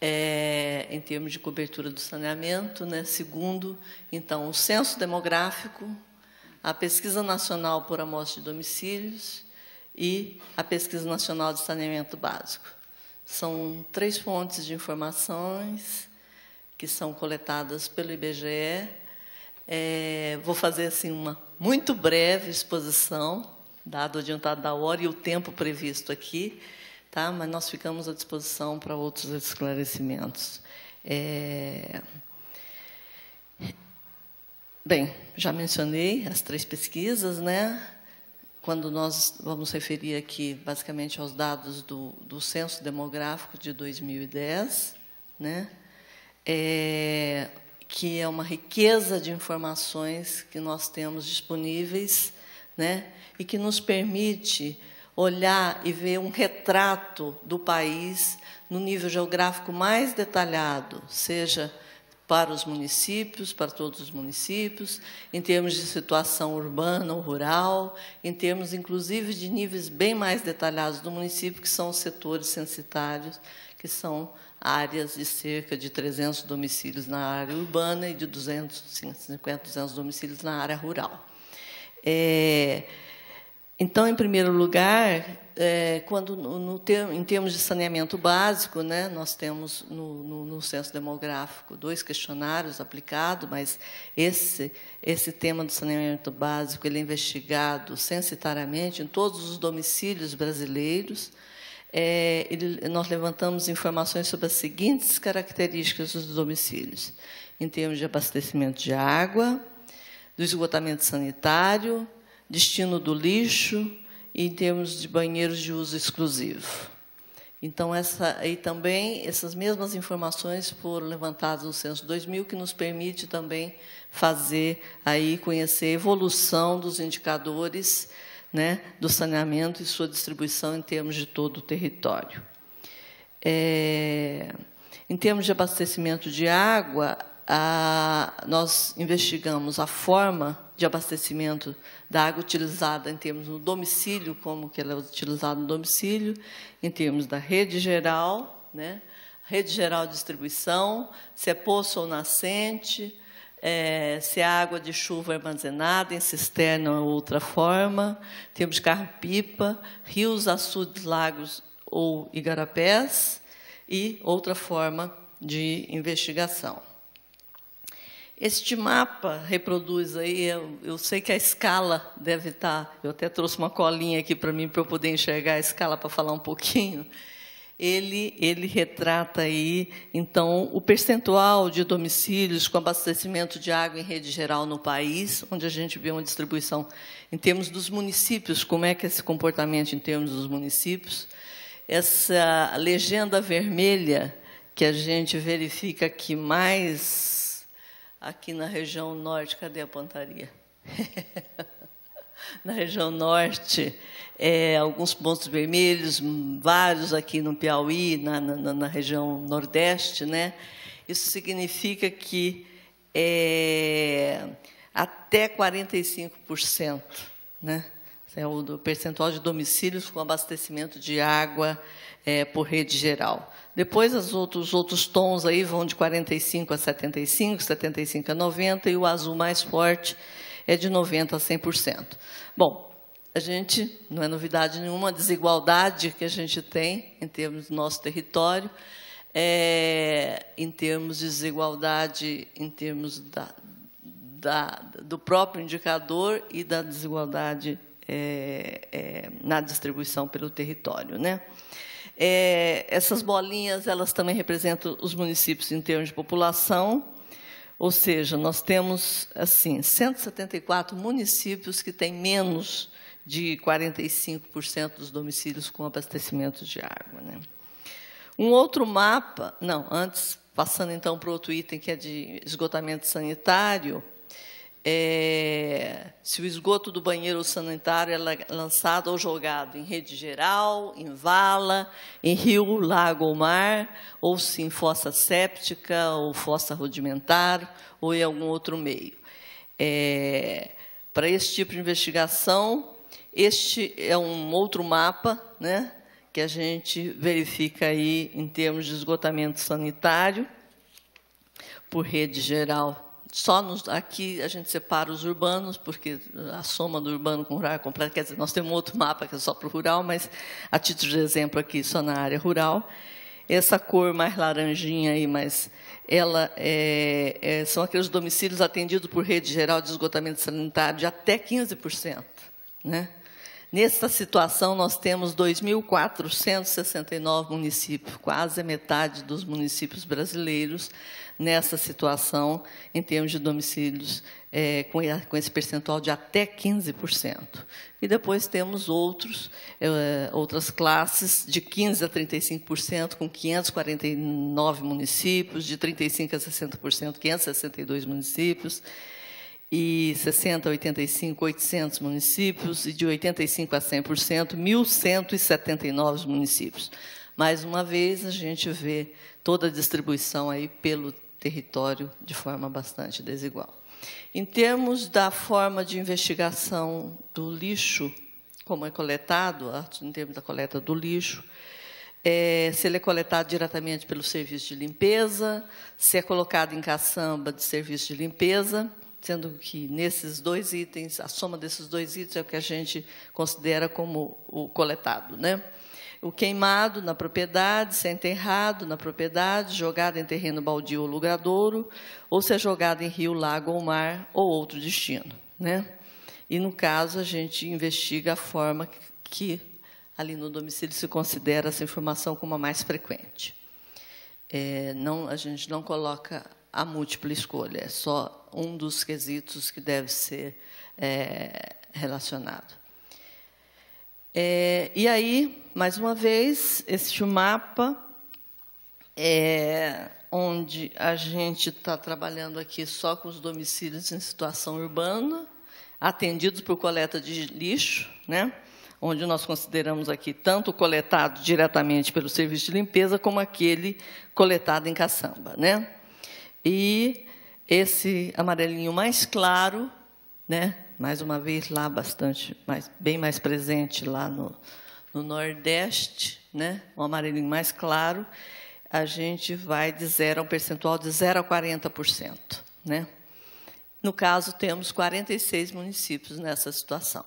é, em termos de cobertura do saneamento. Né? Segundo, então, o censo demográfico, a pesquisa nacional por amostra de domicílios e a pesquisa nacional de saneamento básico. São três fontes de informações que são coletadas pelo IBGE. É, vou fazer assim uma muito breve exposição dado o adiantado da hora e o tempo previsto aqui, tá? mas nós ficamos à disposição para outros esclarecimentos. É... Bem, já mencionei as três pesquisas, né? Quando nós vamos referir aqui, basicamente, aos dados do, do Censo Demográfico de 2010, né? É, que é uma riqueza de informações que nós temos disponíveis né? e que nos permite olhar e ver um retrato do país no nível geográfico mais detalhado, seja para os municípios, para todos os municípios, em termos de situação urbana ou rural, em termos, inclusive, de níveis bem mais detalhados do município, que são os setores censitários, que são áreas de cerca de 300 domicílios na área urbana e de 250, 200 domicílios na área rural. É, então, em primeiro lugar, é, quando no, no em termos de saneamento básico, né, nós temos no, no, no censo demográfico dois questionários aplicados, mas esse esse tema do saneamento básico ele é investigado censitariamente em todos os domicílios brasileiros. É, ele, nós levantamos informações sobre as seguintes características dos domicílios, em termos de abastecimento de água, do esgotamento sanitário, destino do lixo e em termos de banheiros de uso exclusivo. Então, essa, e também essas mesmas informações foram levantadas no Censo 2000, que nos permite também fazer, aí, conhecer a evolução dos indicadores né, do saneamento e sua distribuição em termos de todo o território. É, em termos de abastecimento de água, ah, nós investigamos a forma de abastecimento da água utilizada em termos do domicílio, como que ela é utilizada no domicílio, em termos da rede geral, né? rede geral de distribuição, se é poço ou nascente, é, se é água de chuva armazenada em cisterna ou outra forma, temos carro-pipa, rios, açudes, lagos ou igarapés, e outra forma de investigação. Este mapa reproduz aí, eu, eu, sei que a escala deve estar. Tá, eu até trouxe uma colinha aqui para mim para eu poder enxergar a escala para falar um pouquinho. Ele, ele retrata aí, então, o percentual de domicílios com abastecimento de água em rede geral no país, onde a gente vê uma distribuição em termos dos municípios, como é que é esse comportamento em termos dos municípios. Essa legenda vermelha que a gente verifica que mais aqui na região norte, cadê a pontaria? na região norte, é, alguns pontos vermelhos, hum, vários aqui no Piauí, na, na, na região nordeste, né? Isso significa que é, até 45%, né? é o percentual de domicílios com abastecimento de água é, por rede geral. Depois, os outros, outros tons aí vão de 45 a 75, 75 a 90, e o azul mais forte é de 90 a 100%. Bom, a gente, não é novidade nenhuma, a desigualdade que a gente tem em termos do nosso território, é, em termos de desigualdade, em termos da, da, do próprio indicador e da desigualdade é, é, na distribuição pelo território. Né? É, essas bolinhas elas também representam os municípios em termos de população, ou seja, nós temos assim 174 municípios que têm menos de 45% dos domicílios com abastecimento de água. Né? Um outro mapa, não, antes, passando então para outro item que é de esgotamento sanitário, é, se o esgoto do banheiro sanitário é lançado ou jogado em rede geral, em vala, em rio, lago ou mar, ou se em fossa séptica ou fossa rudimentar, ou em algum outro meio. É, para esse tipo de investigação, este é um outro mapa né, que a gente verifica aí em termos de esgotamento sanitário por rede geral só nos, aqui a gente separa os urbanos, porque a soma do urbano com o rural é completa. Quer dizer, nós temos outro mapa que é só para o rural, mas a título de exemplo aqui, só na área rural. Essa cor mais laranjinha aí, mas ela é, é, são aqueles domicílios atendidos por rede geral de esgotamento sanitário de até 15%. Né? Nesta situação, nós temos 2.469 municípios, quase a metade dos municípios brasileiros, nessa situação, em termos de domicílios, é, com, com, esse percentual de até 15%. E depois temos outros, é, outras classes, de 15% a 35%, com 549 municípios, de 35% a 60%, 562 municípios e 60 a 85, 800 municípios, e de 85 a 100%, 1.179 municípios. Mais uma vez, a gente vê toda a distribuição aí pelo território de forma bastante desigual. Em termos da forma de investigação do lixo, como é coletado, em termos da coleta do lixo, é, se ele é coletado diretamente pelo serviço de limpeza, se é colocado em caçamba de serviço de limpeza, sendo que nesses dois itens, a soma desses dois itens é o que a gente considera como o coletado, né? O queimado na propriedade, se é enterrado na propriedade, jogado em terreno baldio ou lugradouro, ou se é jogado em rio, lago ou mar ou outro destino, né? E no caso a gente investiga a forma que ali no domicílio se considera essa informação como a mais frequente. É, não, a gente não coloca a múltipla escolha, é só um dos quesitos que deve ser é, relacionado. É, e aí, mais uma vez, este mapa, é, onde a gente está trabalhando aqui só com os domicílios em situação urbana, atendidos por coleta de lixo, né? onde nós consideramos aqui tanto o coletado diretamente pelo serviço de limpeza, como aquele coletado em caçamba. Né? E esse amarelinho mais claro, né? mais uma vez lá bastante, mais, bem mais presente lá no, no Nordeste, né? um amarelinho mais claro, a gente vai de zero, um percentual de 0 a 40%. Né? No caso, temos 46 municípios nessa situação,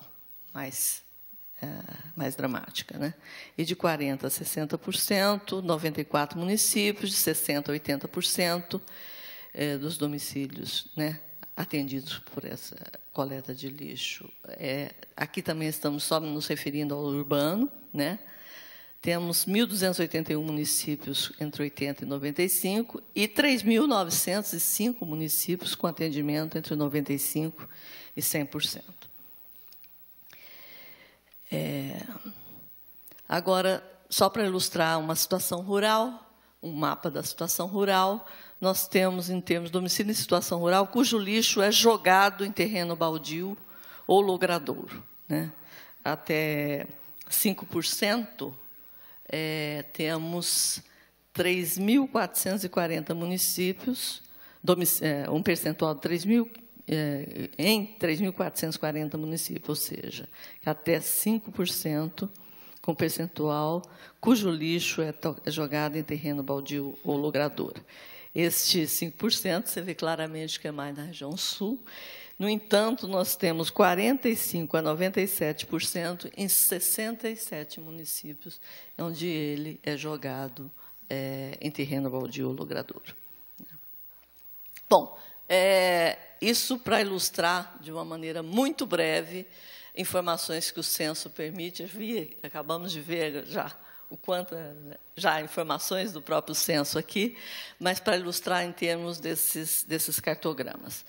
mais, é, mais dramática. Né? E de 40% a 60%, 94 municípios, de 60% a 80%, é, dos domicílios né, atendidos por essa coleta de lixo. É, aqui também estamos só nos referindo ao urbano, né? Temos 1.281 municípios entre 80 e 95 e 3.905 municípios com atendimento entre 95 e 100%. É, agora, só para ilustrar uma situação rural, um mapa da situação rural, nós temos, em termos de domicílio em situação rural, cujo lixo é jogado em terreno baldio ou logradouro. Né? Até 5%, é, temos 3.440 municípios, é, um percentual de 3.000 é, em 3.440 municípios, ou seja, até 5% com percentual cujo lixo é, é jogado em terreno baldio ou logradouro. Este 5% você vê claramente que é mais na região sul. No entanto, nós temos 45 a 97% em 67 municípios onde ele é jogado é, em terreno baldio ou logradouro. Bom, é, isso para ilustrar de uma maneira muito breve informações que o censo permite. Vi, acabamos de ver já o quanto né, já informações do próprio censo aqui, mas para ilustrar em termos desses, desses cartogramas.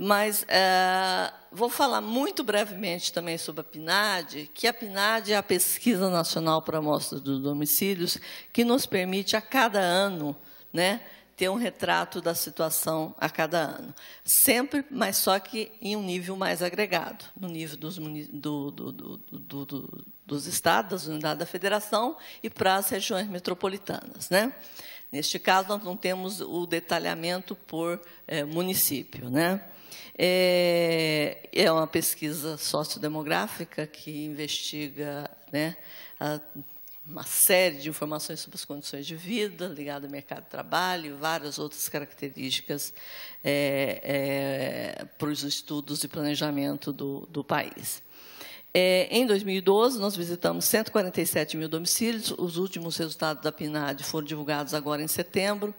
Mas é, vou falar muito brevemente também sobre a PNAD, que a PNAD é a Pesquisa Nacional para Amostras dos Domicílios, que nos permite, a cada ano, né, ter um retrato da situação a cada ano. Sempre, mas só que em um nível mais agregado, no nível dos, do, do, do, dos estados, das unidades da federação e para as regiões metropolitanas. Né? Neste caso, nós não temos o detalhamento por é, município. Né? É, é uma pesquisa sociodemográfica que investiga né, a, uma série de informações sobre as condições de vida ligada ao mercado de trabalho, várias outras características é, é, para os estudos e planejamento do, do país. É, em 2012, nós visitamos 147 mil domicílios. Os últimos resultados da PNAD foram divulgados agora em setembro,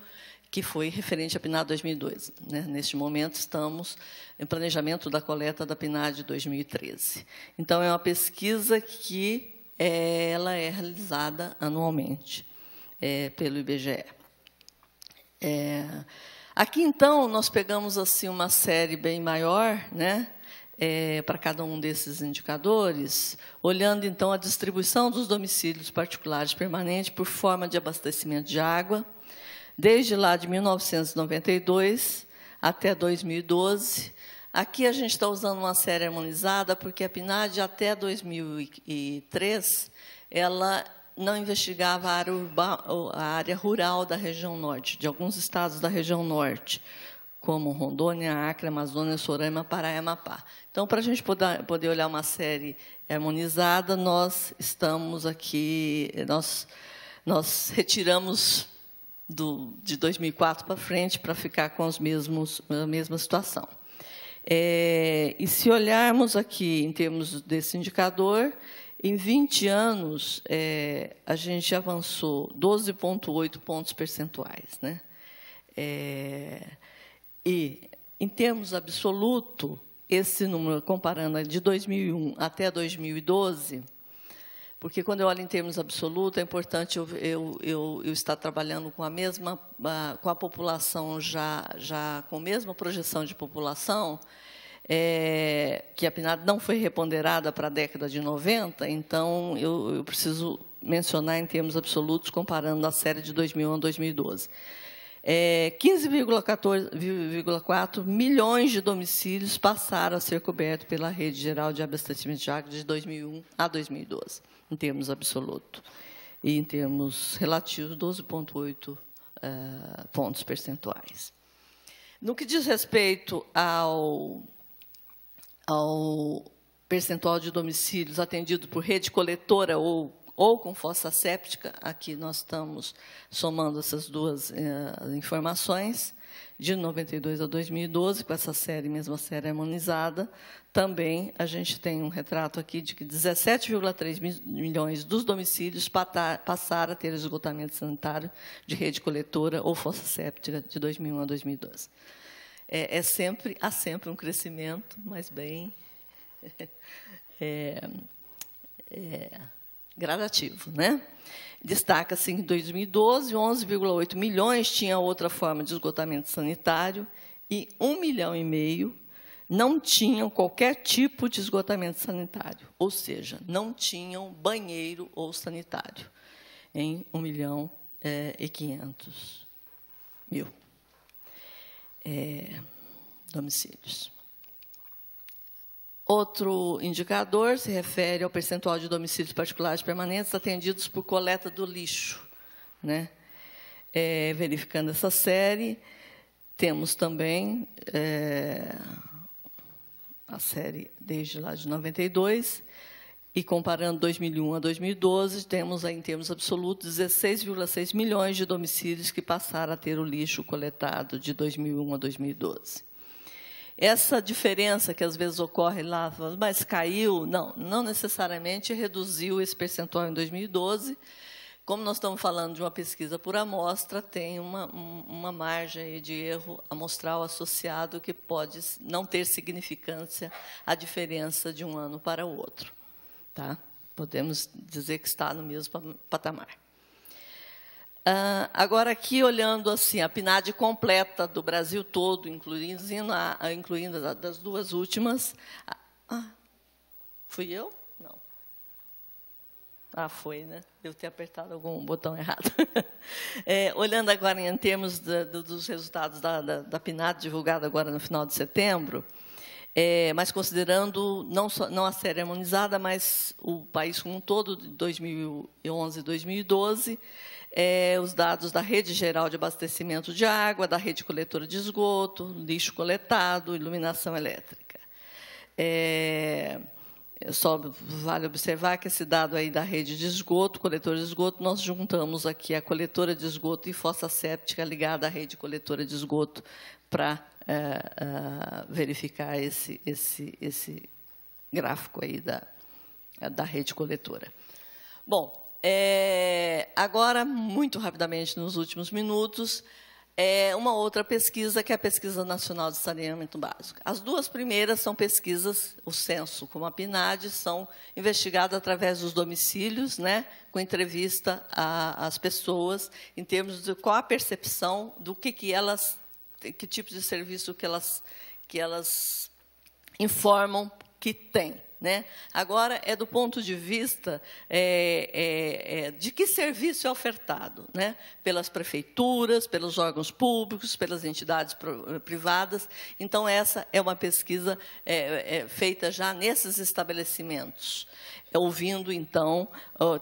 que foi referente à PNAD 2002. Né? Neste momento, estamos em planejamento da coleta da PNAD 2013. Então, é uma pesquisa que é, ela é realizada anualmente é, pelo IBGE. É, aqui, então, nós pegamos assim uma série bem maior, né? É, para cada um desses indicadores, olhando então a distribuição dos domicílios particulares permanentes por forma de abastecimento de água, desde lá de 1992 até 2012, Aqui a gente está usando uma série harmonizada, porque a PNAD, até 2003, ela não investigava a área, a área rural da região norte, de alguns estados da região norte, como Rondônia, Acre, Amazônia, Sorama, Pará e Amapá. Então, para a gente poder, poder olhar uma série harmonizada, nós estamos aqui, nós, nós retiramos do, de 2004 para frente para ficar com os mesmos, a mesma situação. É, e se olharmos aqui em termos desse indicador, em 20 anos, é, a gente avançou 12,8 pontos percentuais. Né? É, e, em termos absoluto, esse número, comparando de 2001 até 2012, porque quando eu olho em termos absolutos, é importante eu, eu, eu, eu, estar trabalhando com a mesma, com a população já, já com a mesma projeção de população, é, que a PNAD não foi reponderada para a década de 90, então eu, eu preciso mencionar em termos absolutos, comparando a série de 2001 a 2012. É, 15,4 milhões de domicílios passaram a ser cobertos pela Rede Geral de Abastecimento de Água de 2001 a 2012 em termos absolutos. E em termos relativos, 12,8 uh, eh, pontos percentuais. No que diz respeito ao, ao percentual de domicílios atendido por rede coletora ou, ou com fossa séptica, aqui nós estamos somando essas duas eh, informações, de 92 a 2012, com essa série, mesma série harmonizada. Também a gente tem um retrato aqui de que 17,3 milhões dos domicílios passaram a ter esgotamento sanitário de rede coletora ou fossa séptica de 2001 a 2012. É, é sempre, há sempre um crescimento, mas bem é, é, gradativo, né? Destaca-se assim, que em 2012, 11,8 milhões tinha outra forma de esgotamento sanitário e 1 milhão e meio não tinham qualquer tipo de esgotamento sanitário, ou seja, não tinham banheiro ou sanitário, em 1 milhão é, e 500 mil é, domicílios. Outro indicador se refere ao percentual de domicílios particulares permanentes atendidos por coleta do lixo. Né? É, verificando essa série, temos também é, a série desde lá de 92, e comparando 2001 a 2012, temos aí, em termos absolutos 16,6 milhões de domicílios que passaram a ter o lixo coletado de 2001 a 2012. Essa diferença que às vezes ocorre lá, mas caiu, não, não necessariamente reduziu esse percentual em 2012. Como nós estamos falando de uma pesquisa por amostra, tem uma, uma margem de erro amostral associado que pode não ter significância a diferença de um ano para o outro. Tá? Podemos dizer que está no mesmo patamar. Uh, agora, aqui olhando assim, a PNAD completa do Brasil todo, incluindo, a, incluindo a das duas últimas. Ah, ah, fui eu? Não. Ah, foi, né? Eu ter apertado algum botão errado. é, olhando agora em termos da, dos resultados da, da, da PNAD, agora no final de setembro, é, mas considerando não, só, não a série harmonizada, mas o país como um todo, de 2011 e 2012, é, os dados da Rede Geral de Abastecimento de Água, da Rede Coletora de Esgoto, lixo coletado, iluminação elétrica. É, é, só vale observar que esse dado aí da rede de esgoto, coletora de esgoto, nós juntamos aqui a coletora de esgoto e fossa séptica ligada à rede coletora de esgoto para é, é, verificar esse, esse, esse gráfico aí da, da rede coletora. Bom, é, agora, muito rapidamente, nos últimos minutos, é uma outra pesquisa, que é a Pesquisa Nacional de Saneamento Básico. As duas primeiras são pesquisas, o censo como a PNAD, são investigadas através dos domicílios, né, com entrevista às pessoas, em termos de qual a percepção do que, que elas, que tipo de serviço que elas, que elas informam que têm né? Agora é do ponto de vista é, é, é, de que serviço é ofertado né? pelas prefeituras, pelos órgãos públicos, pelas entidades eh, privadas. Então, essa é uma pesquisa é, é, feita já nesses estabelecimentos. Tá ouvindo, então,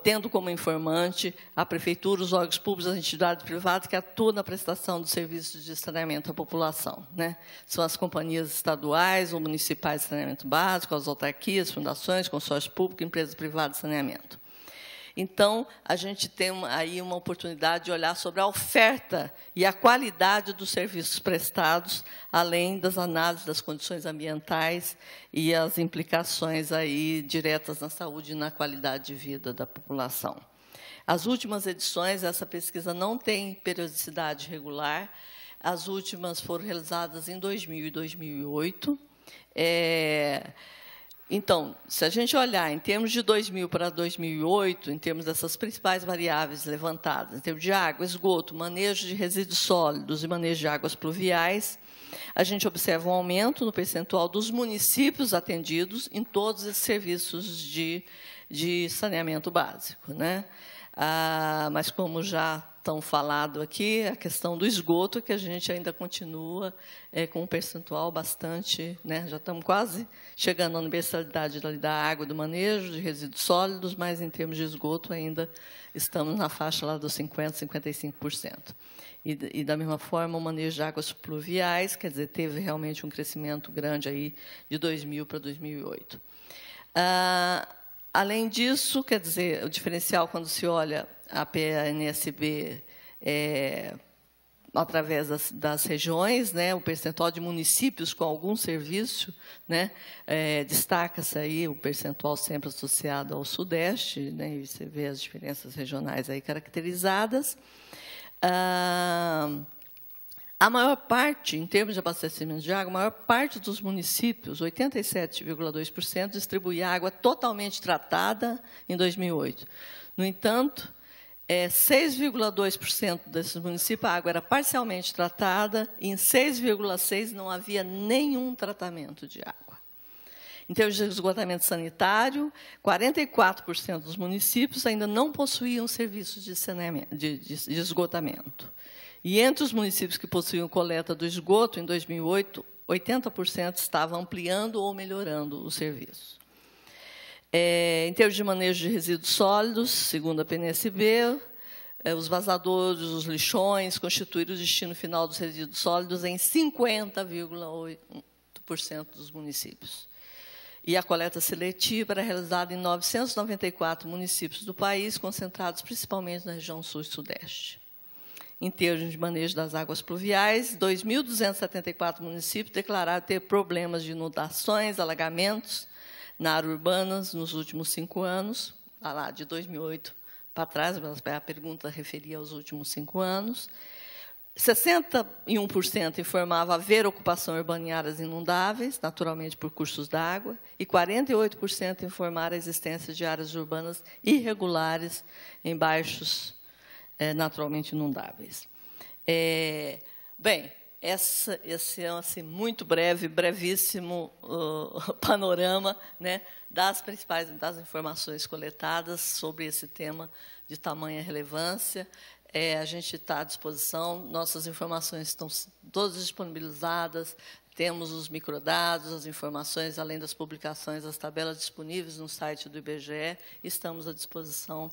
tendo como informante a Prefeitura, os órgãos públicos, as entidades privadas que atuam na prestação dos serviços de saneamento à população. Né? São as companhias estaduais ou municipais de saneamento básico, as autarquias, fundações, consórcios público, empresas privadas de saneamento. Então, a gente tem aí uma oportunidade de olhar sobre a oferta e a qualidade dos serviços prestados, além das análises das condições ambientais e as implicações aí diretas na saúde e na qualidade de vida da população. As últimas edições, essa pesquisa não tem periodicidade regular, as últimas foram realizadas em 2000 e 2008. É, então, se a gente olhar em termos de 2000 para 2008, em termos dessas principais variáveis levantadas, em termos de água, esgoto, manejo de resíduos sólidos e manejo de águas pluviais, a gente observa um aumento no percentual dos municípios atendidos em todos esses serviços de, de saneamento básico. Né? Ah, mas, como já tão falado aqui, a questão do esgoto, que a gente ainda continua é, com um percentual bastante, né, já estamos quase chegando à universalidade da água, do manejo, de resíduos sólidos, mas em termos de esgoto ainda estamos na faixa lá dos 50%, 55%. E, e da mesma forma, o manejo de águas pluviais, quer dizer, teve realmente um crescimento grande aí de 2000 para 2008. Ah, Além disso, quer dizer, o diferencial quando se olha a PNSB é, através das, das, regiões, né, o percentual de municípios com algum serviço, né, é, destaca-se aí o percentual sempre associado ao Sudeste, né, e você vê as diferenças regionais aí caracterizadas. Ah, a maior parte, em termos de abastecimento de água, a maior parte dos municípios, 87,2%, distribui água totalmente tratada em 2008. No entanto, é, 6,2% desses municípios a água era parcialmente tratada, e em 6,6% não havia nenhum tratamento de água. Em termos de esgotamento sanitário, 44% dos municípios ainda não possuíam serviços de, de, de, esgotamento. E entre os municípios que possuíam coleta do esgoto, em 2008, 80% estavam ampliando ou melhorando o serviço. É, em termos de manejo de resíduos sólidos, segundo a PNSB, é, os vazadores, os lixões constituíram o destino final dos resíduos sólidos em 50,8% dos municípios. E a coleta seletiva era realizada em 994 municípios do país, concentrados principalmente na região sul e sudeste. Em termos de manejo das águas pluviais, 2.274 municípios declararam ter problemas de inundações, alagamentos, na área urbana nos últimos cinco anos, tá lá de 2008 para trás, mas a pergunta referia aos últimos cinco anos. 61% informava haver ocupação urbana em áreas inundáveis, naturalmente por cursos d'água, e 48% informava a existência de áreas urbanas irregulares em baixos é, naturalmente inundáveis. É, bem, essa, esse é um assim, muito breve, brevíssimo uh, panorama né, das principais das informações coletadas sobre esse tema de tamanha relevância. É, a gente está à disposição, nossas informações estão todas disponibilizadas, temos os microdados, as informações, além das publicações, as tabelas disponíveis no site do IBGE, estamos à disposição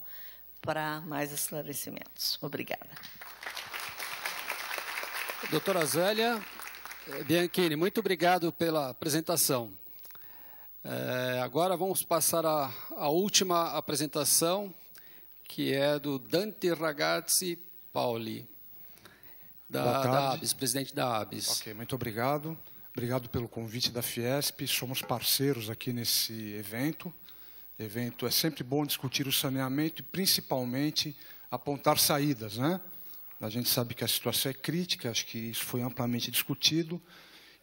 para mais esclarecimentos. Obrigada. Doutora Zélia eh, Bianchini, muito obrigado pela apresentação. É, agora vamos passar à, última apresentação, que é do Dante Ragazzi Paoli, da, da ABS, presidente da ABS. Ok, muito obrigado. Obrigado pelo convite da Fiesp. Somos parceiros aqui nesse evento. Evento é sempre bom discutir o saneamento e principalmente apontar saídas, né? A gente sabe que a situação é crítica, acho que isso foi amplamente discutido,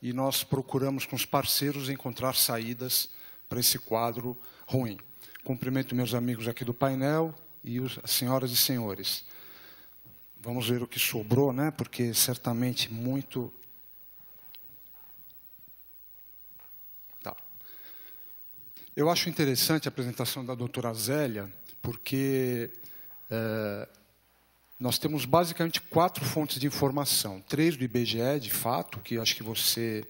e nós procuramos com os parceiros encontrar saídas para esse quadro ruim. Cumprimento meus amigos aqui do painel e os, as senhoras e senhores. Vamos ver o que sobrou, né? Porque certamente muito. Tá. Eu acho interessante a apresentação da doutora Zélia, porque é, nós temos basicamente quatro fontes de informação. Três do IBGE, de fato, que acho que você,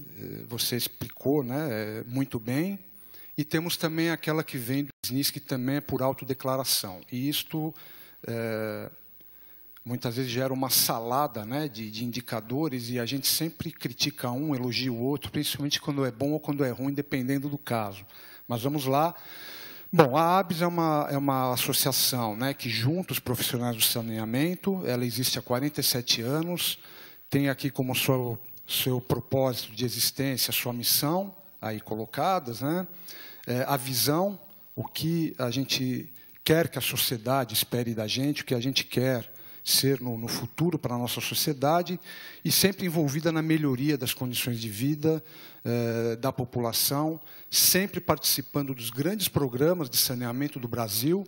eh, você explicou né, eh, muito bem. E temos também aquela que vem do SNIS, que também é por autodeclaração. E isto é, muitas vezes gera uma salada né, de, de indicadores e a gente sempre critica um, elogia o outro, principalmente quando é bom ou quando é ruim, dependendo do caso. Mas vamos lá. Bom, a ABS é uma, é uma associação né, que junta os profissionais do saneamento, ela existe há 47 anos, tem aqui como seu, seu propósito de existência, sua missão, aí colocadas, né? É, a visão, o que a gente quer que a sociedade espere da gente, o que a gente quer ser no, no futuro para a nossa sociedade e sempre envolvida na melhoria das condições de vida eh, da população, sempre participando dos grandes programas de saneamento do Brasil,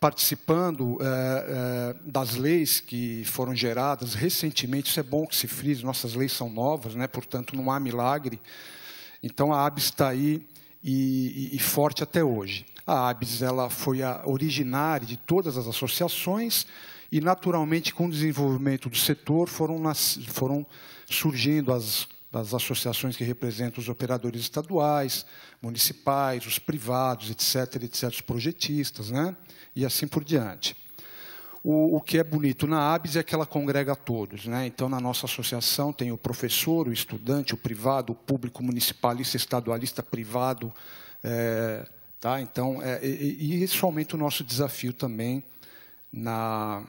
participando eh, eh, das leis que foram geradas recentemente. Isso é bom que se frise, nossas leis são novas, né? portanto, não há milagre. Então, a ABS está aí e, e, e forte até hoje. A ABS ela foi a originária de todas as associações, e, naturalmente, com o desenvolvimento do setor, foram, nas, foram surgindo as, as associações que representam os operadores estaduais, municipais, os privados, etc., etc., os projetistas, né? e assim por diante. O, o, que é bonito na ABS é que ela congrega todos. Né? Então, na nossa associação, tem o professor, o estudante, o privado, o público municipalista, estadualista, privado. É, tá? Então, é, e, e isso aumenta o nosso desafio também na,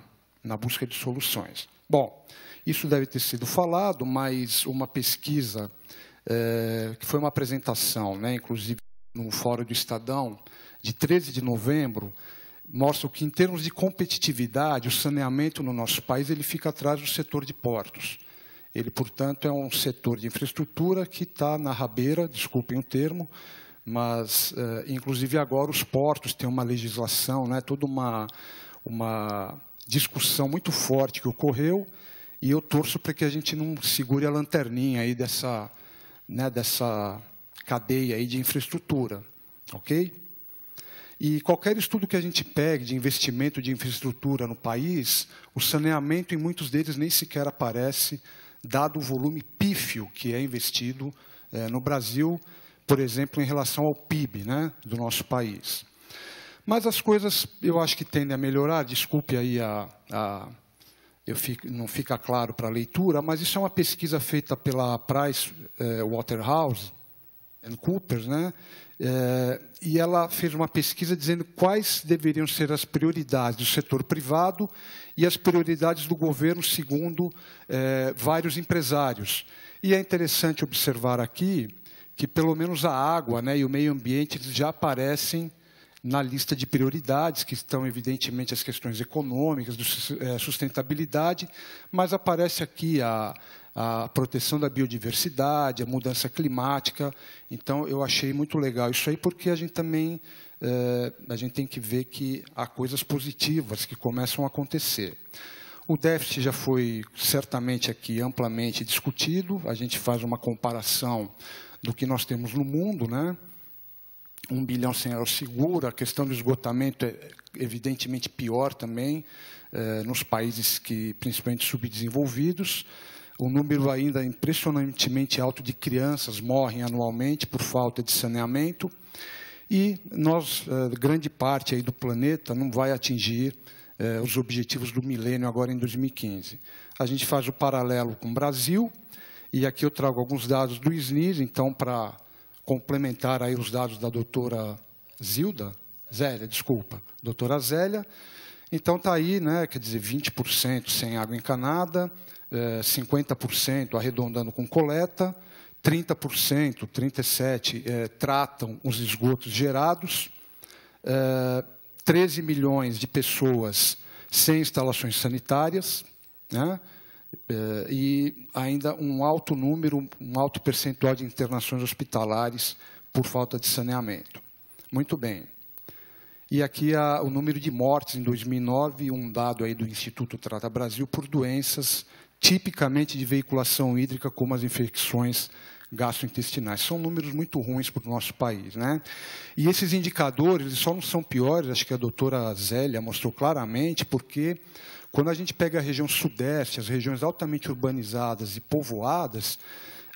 na busca de soluções. Bom, isso deve ter sido falado, mas uma pesquisa, é, que foi uma apresentação, né, inclusive no Fórum do Estadão, de 13 de novembro, mostra que, em termos de competitividade, o saneamento no nosso país ele fica atrás do setor de portos. Ele, portanto, é um setor de infraestrutura que está na rabeira, desculpem o termo, mas, é, inclusive, agora os portos têm uma legislação, né, toda uma, uma discussão muito forte que ocorreu e eu torço para que a gente não segure a lanterninha aí dessa, né, dessa cadeia aí de infraestrutura, ok? E qualquer estudo que a gente pegue de investimento de infraestrutura no país, o saneamento em muitos deles nem sequer aparece, dado o volume pífio que é investido eh, no Brasil, por exemplo, em relação ao PIB né, do nosso país. Mas as coisas, eu acho que tendem a melhorar. Desculpe aí a, a eu fico, não fica claro para a leitura, mas isso é uma pesquisa feita pela Price eh, Waterhouse and Coopers né? Eh, e ela fez uma pesquisa dizendo quais deveriam ser as prioridades do setor privado e as prioridades do governo, segundo eh, vários empresários. E é interessante observar aqui que pelo menos a água né, e o meio ambiente já aparecem na lista de prioridades, que estão, evidentemente, as questões econômicas, de eh, sustentabilidade, mas aparece aqui a, a proteção da biodiversidade, a mudança climática. Então, eu achei muito legal isso aí, porque a gente também eh, a gente tem que ver que há coisas positivas que começam a acontecer. O déficit já foi certamente aqui amplamente discutido. A gente faz uma comparação do que nós temos no mundo, né? um bilhão sem reais seguro, a questão do esgotamento é evidentemente pior também eh, nos países que principalmente subdesenvolvidos. O número ainda é impressionantemente alto de crianças morrem anualmente por falta de saneamento e nós eh, grande parte aí do planeta não vai atingir eh, os objetivos do milênio agora em 2015. A gente faz o paralelo com o Brasil e aqui eu trago alguns dados do SNIS, então para complementar aí os dados da doutora Zilda, Zélia, desculpa, doutora Zélia. Então está aí, né, quer dizer, 20% sem água encanada, 50% eh, arredondando com coleta, 30%, 37% é, tratam os esgotos gerados, é, eh, 13 milhões de pessoas sem instalações sanitárias, né? Eh, e ainda um alto número, um alto percentual de internações hospitalares por falta de saneamento. Muito bem. E aqui o número de mortes em 2009, um dado aí do Instituto Trata Brasil, por doenças tipicamente de veiculação hídrica, como as infecções gastrointestinais. São números muito ruins para o nosso país. Né? E esses indicadores só não são piores, acho que a doutora Zélia mostrou claramente, porque quando a gente pega a região sudeste, as regiões altamente urbanizadas e povoadas,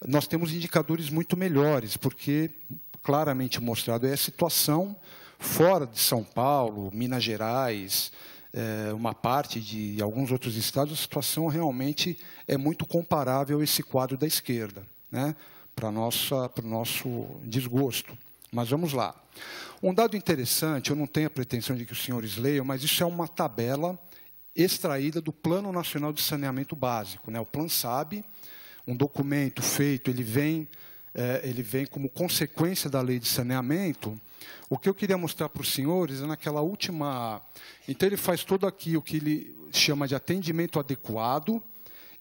nós temos indicadores muito melhores, porque claramente mostrado é a situação fora de São Paulo, Minas Gerais, eh, uma parte de alguns outros estados, a situação realmente é muito comparável a esse quadro da esquerda, né? para o nosso desgosto. Mas vamos lá. Um dado interessante, eu não tenho a pretensão de que os senhores leiam, mas isso é uma tabela extraída do Plano Nacional de Saneamento Básico. Né? O Plan SAB, um documento feito, ele vem, é, ele vem como consequência da lei de saneamento. O que eu queria mostrar para os senhores é naquela última. Então, ele faz todo aqui o que ele chama de atendimento adequado.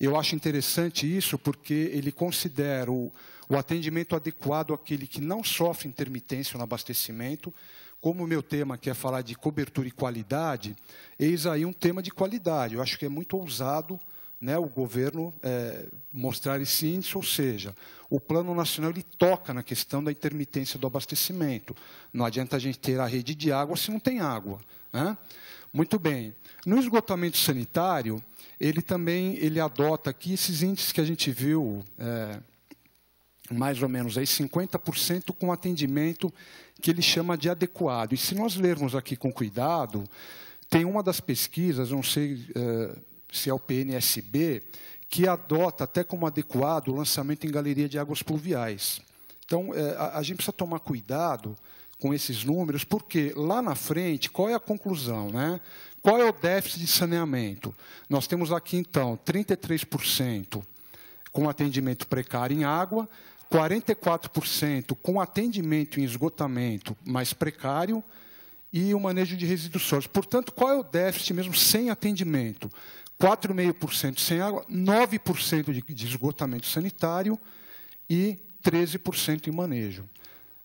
Eu acho interessante isso porque ele considera o, o atendimento adequado aquele que não sofre intermitência no abastecimento, como o meu tema quer é falar de cobertura e qualidade, eis aí um tema de qualidade. Eu acho que é muito ousado né, o governo é, mostrar esse índice, ou seja, o Plano Nacional ele toca na questão da intermitência do abastecimento. Não adianta a gente ter a rede de água se não tem água. Né? Muito bem. No esgotamento sanitário, ele também ele adota aqui esses índices que a gente viu é, mais ou menos aí 50% com atendimento que ele chama de adequado. E se nós lermos aqui com cuidado, tem uma das pesquisas, não sei uh, se é o PNSB, que adota até como adequado o lançamento em galeria de águas pluviais. Então, uh, a, a gente precisa tomar cuidado com esses números, porque lá na frente, qual é a conclusão? Né? Qual é o déficit de saneamento? Nós temos aqui, então, 33% com atendimento precário em água, 44% com atendimento em esgotamento mais precário e o manejo de resíduos sólidos. Portanto, qual é o déficit mesmo sem atendimento? 4,5% sem água, 9% de, de esgotamento sanitário e 13% em manejo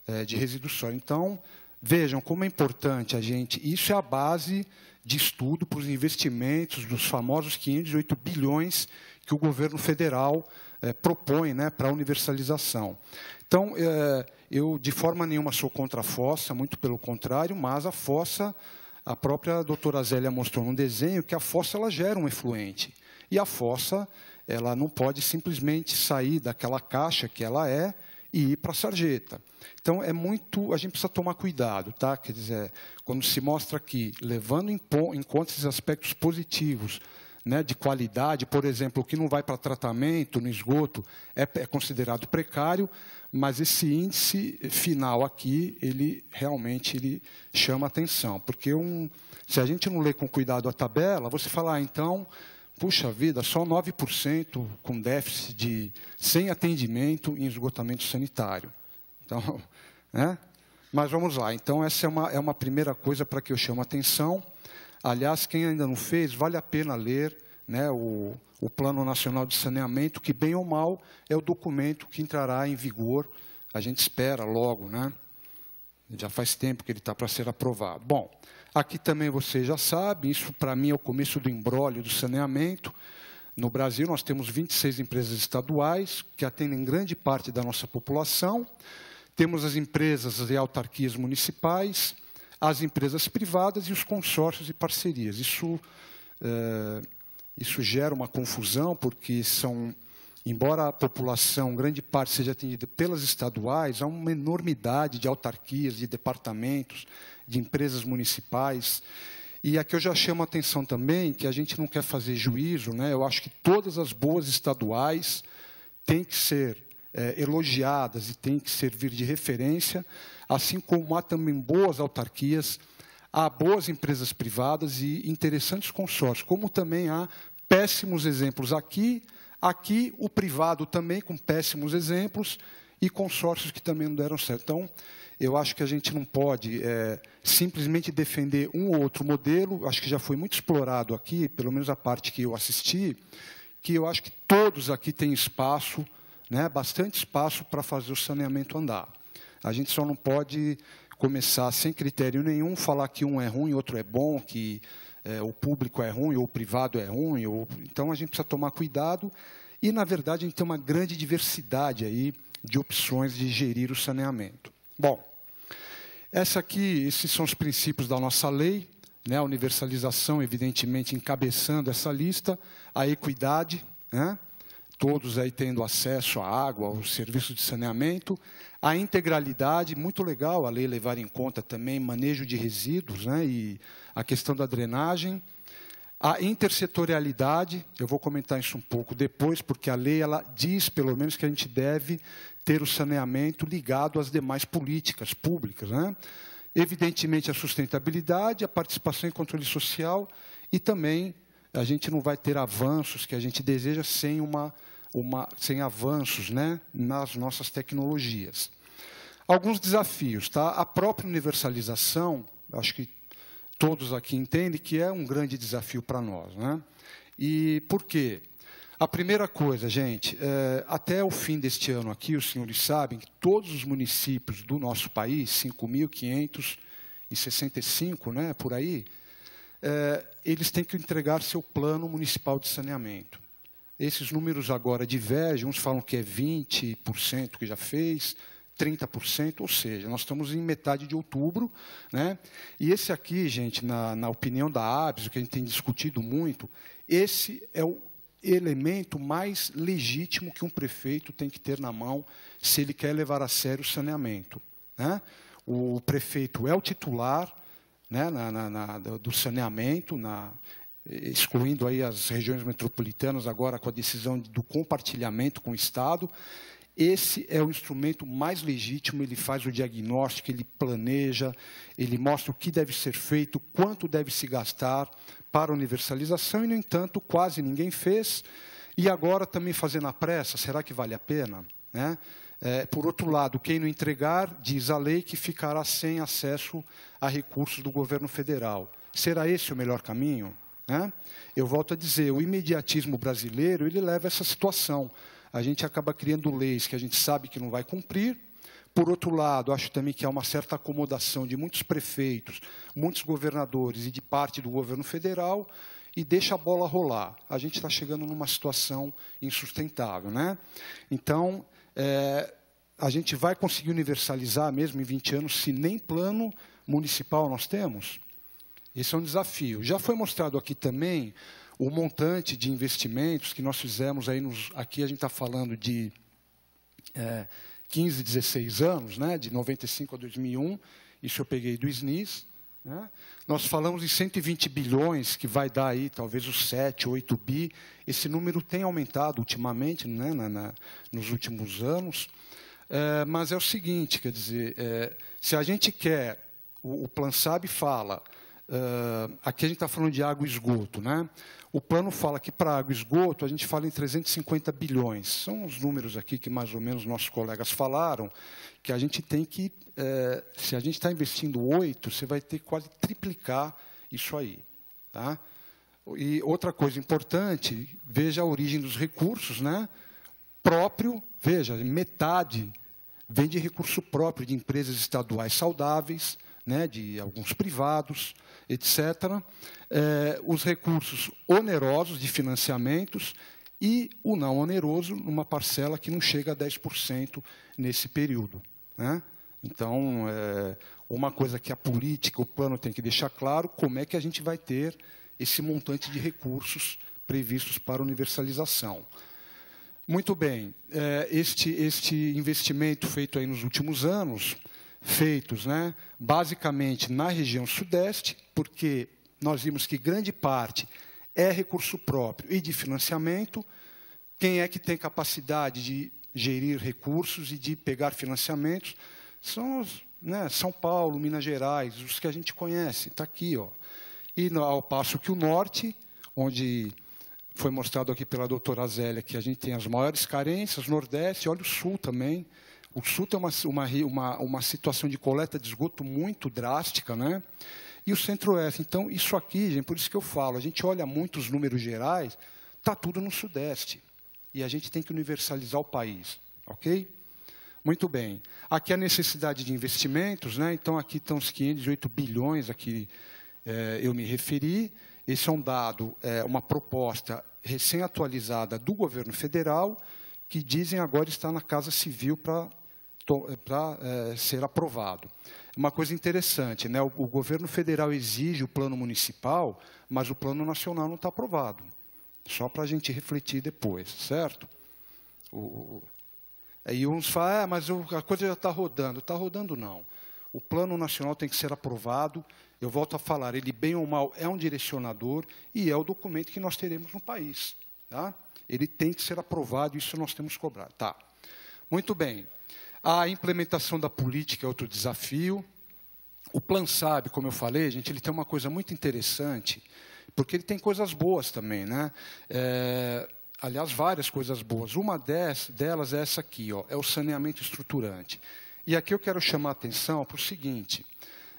é, de resíduos sólidos. Então, vejam como é importante a gente. Isso é a base de estudo para os investimentos dos famosos 508 bilhões que o governo federal é, propõe né, para a universalização. Então, é, eu de forma nenhuma sou contra a fossa, muito pelo contrário, mas a fossa, a própria doutora Zélia mostrou num desenho que a fossa ela gera um efluente. E a fossa, ela não pode simplesmente sair daquela caixa que ela é, e ir para a sarjeta. Então, é muito. A gente precisa tomar cuidado, tá? Quer dizer, quando se mostra aqui, levando em, em conta esses aspectos positivos né, de qualidade, por exemplo, o que não vai para tratamento no esgoto é, é, considerado precário, mas esse índice final aqui, ele realmente ele chama atenção, porque um, se a gente não lê com cuidado a tabela, você fala, ah, então, puxa vida, só 9% com déficit de sem atendimento em esgotamento sanitário. Então, né? Mas vamos lá, então essa é uma, é uma primeira coisa para que eu chamo atenção. Aliás, quem ainda não fez, vale a pena ler né, o, o Plano Nacional de Saneamento, que, bem ou mal, é o documento que entrará em vigor, a gente espera logo, né? Já faz tempo que ele está para ser aprovado. Bom, aqui também você já sabe, isso para mim é o começo do embrólio do saneamento. No Brasil, nós temos 26 empresas estaduais que atendem grande parte da nossa população. Temos as empresas e autarquias municipais, as empresas privadas e os consórcios e parcerias. Isso, eh, isso gera uma confusão, porque são, embora a população, grande parte, seja atendida pelas estaduais, há uma enormidade de autarquias, de departamentos, de empresas municipais. E aqui eu já chamo a atenção também que a gente não quer fazer juízo, né? eu acho que todas as boas estaduais têm que ser é, elogiadas e têm que servir de referência, assim como há também boas autarquias, há boas empresas privadas e interessantes consórcios, como também há péssimos exemplos aqui, aqui o privado também com péssimos exemplos e consórcios que também não deram certo. Então, eu acho que a gente não pode é, simplesmente defender um ou outro modelo, acho que já foi muito explorado aqui, pelo menos a parte que eu assisti, que eu acho que todos aqui têm espaço, né, bastante espaço para fazer o saneamento andar. A gente só não pode começar sem critério nenhum falar que um é ruim, outro é bom, que é, o público é ruim ou o privado é ruim. Ou... Então a gente precisa tomar cuidado e, na verdade, a gente tem uma grande diversidade aí de opções de gerir o saneamento. Bom, essa aqui, esses são os princípios da nossa lei, né? a universalização, evidentemente, encabeçando essa lista, a equidade, né? todos aí tendo acesso à água, ao serviço de saneamento, a integralidade, muito legal a lei levar em conta também manejo de resíduos né, e a questão da drenagem. A intersetorialidade, eu vou comentar isso um pouco depois, porque a lei ela diz, pelo menos, que a gente deve ter o saneamento ligado às demais políticas públicas. Né? Evidentemente, a sustentabilidade, a participação e controle social e também a gente não vai ter avanços que a gente deseja sem uma uma, sem avanços né, nas nossas tecnologias. Alguns desafios. Tá? A própria universalização, acho que todos aqui entendem que é um grande desafio para nós. Né? E por quê? A primeira coisa, gente, é, até o fim deste ano aqui, os senhores sabem que todos os municípios do nosso país, 5.565, né, por aí, é, eles têm que entregar seu plano municipal de saneamento. Esses números agora divergem, uns falam que é 20% que já fez, 30%, ou seja, nós estamos em metade de outubro. Né? E esse aqui, gente, na, na opinião da ABS, o que a gente tem discutido muito, esse é o elemento mais legítimo que um prefeito tem que ter na mão se ele quer levar a sério o saneamento. Né? O prefeito é o titular né, na, na, do saneamento, na, excluindo aí as regiões metropolitanas agora com a decisão do compartilhamento com o Estado. Esse é o instrumento mais legítimo, ele faz o diagnóstico, ele planeja, ele mostra o que deve ser feito, quanto deve se gastar para universalização, e, no entanto, quase ninguém fez. E agora também fazendo a pressa, será que vale a pena? Né? É, por outro lado, quem não entregar, diz a lei que ficará sem acesso a recursos do governo federal. Será esse o melhor caminho? Né? Eu volto a dizer, o imediatismo brasileiro ele leva a essa situação. A gente acaba criando leis que a gente sabe que não vai cumprir. Por outro lado, acho também que há uma certa acomodação de muitos prefeitos, muitos governadores e de parte do governo federal e deixa a bola rolar. A gente está chegando numa situação insustentável. Né? Então, é, a gente vai conseguir universalizar mesmo em 20 anos se nem plano municipal nós temos? Esse é um desafio. Já foi mostrado aqui também o montante de investimentos que nós fizemos aí nos, aqui a gente está falando de é, 15, 16 anos, né, de 95 a 2001, isso eu peguei do SNIS. Né? Nós falamos em 120 bilhões, que vai dar aí talvez os 7, 8 bi. Esse número tem aumentado ultimamente, né, na, na, nos últimos anos. É, mas é o seguinte, quer dizer, é, se a gente quer, o, o Plan Sabe fala, Uh, aqui a gente está falando de água e esgoto. Né? O plano fala que para água e esgoto a gente fala em 350 bilhões. São os números aqui que mais ou menos nossos colegas falaram, que a gente tem que, uh, se a gente está investindo 8, você vai ter que quase triplicar isso aí. Tá? E outra coisa importante, veja a origem dos recursos, né? próprio, veja, metade vem de recurso próprio de empresas estaduais saudáveis, né, de alguns privados, etc., é, os recursos onerosos de financiamentos e o não oneroso numa parcela que não chega a 10% nesse período. Né? Então, é, uma coisa que a política, o plano tem que deixar claro, como é que a gente vai ter esse montante de recursos previstos para universalização. Muito bem, é, este, este investimento feito aí nos últimos anos, feitos né, basicamente na região sudeste, porque nós vimos que grande parte é recurso próprio e de financiamento. Quem é que tem capacidade de gerir recursos e de pegar financiamentos? São os, né, São Paulo, Minas Gerais, os que a gente conhece, está aqui. Ó. E ao passo que o norte, onde foi mostrado aqui pela doutora Zélia que a gente tem as maiores carências, Nordeste, olha o Sul também, o sul tem é uma, uma, uma, uma situação de coleta de esgoto muito drástica, né? E o centro-oeste. Então, isso aqui, gente, por isso que eu falo, a gente olha muito os números gerais, está tudo no sudeste. E a gente tem que universalizar o país, ok? Muito bem. Aqui a necessidade de investimentos, né? então aqui estão os 508 bilhões a que eh, eu me referi. Esse é um dado, é, uma proposta recém-atualizada do governo federal, que dizem agora está na Casa Civil para eh, para é, eh, ser aprovado. É uma coisa interessante, né? o, o governo federal exige o plano municipal, mas o plano nacional não está aprovado. Só para a gente refletir depois, certo? O, e uns falam, é, mas a coisa já está rodando. Está rodando, não. O plano nacional tem que ser aprovado. Eu volto a falar, ele, bem ou mal, é um direcionador e é o documento que nós teremos no país. Tá? Ele tem que ser aprovado, isso nós temos que cobrar. Tá. Muito bem. A implementação da política é outro desafio. O Plan Sabe, como eu falei, gente, ele tem uma coisa muito interessante, porque ele tem coisas boas também, né? É, aliás, várias coisas boas. Uma delas é essa aqui, ó, é o saneamento estruturante. E aqui eu quero chamar a atenção para o seguinte,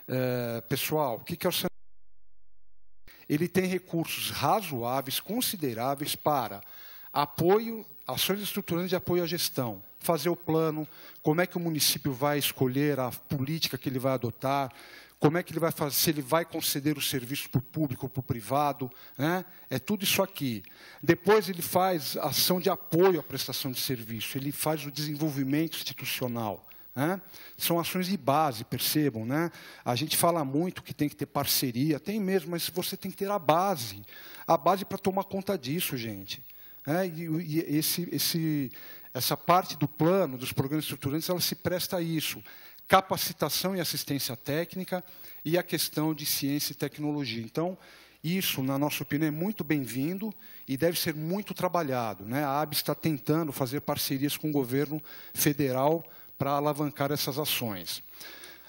é, pessoal, o que, que é o saneamento? Ele tem recursos razoáveis, consideráveis para Apoio, ações estruturantes de apoio à gestão. Fazer o plano, como é que o município vai escolher a política que ele vai adotar, como é que ele vai fazer, se ele vai conceder o serviço para o público, para o privado, né? é tudo isso aqui. Depois ele faz ação de apoio à prestação de serviço, ele faz o desenvolvimento institucional. Né? São ações de base, percebam. Né? A gente fala muito que tem que ter parceria, tem mesmo, mas você tem que ter a base. A base para tomar conta disso, gente. Né? E, e esse, esse, essa parte do plano, dos programas estruturantes, ela se presta a isso. Capacitação e assistência técnica e a questão de ciência e tecnologia. Então, isso, na nossa opinião, é muito bem-vindo e deve ser muito trabalhado. Né? A AB está tentando fazer parcerias com o governo federal para alavancar essas ações.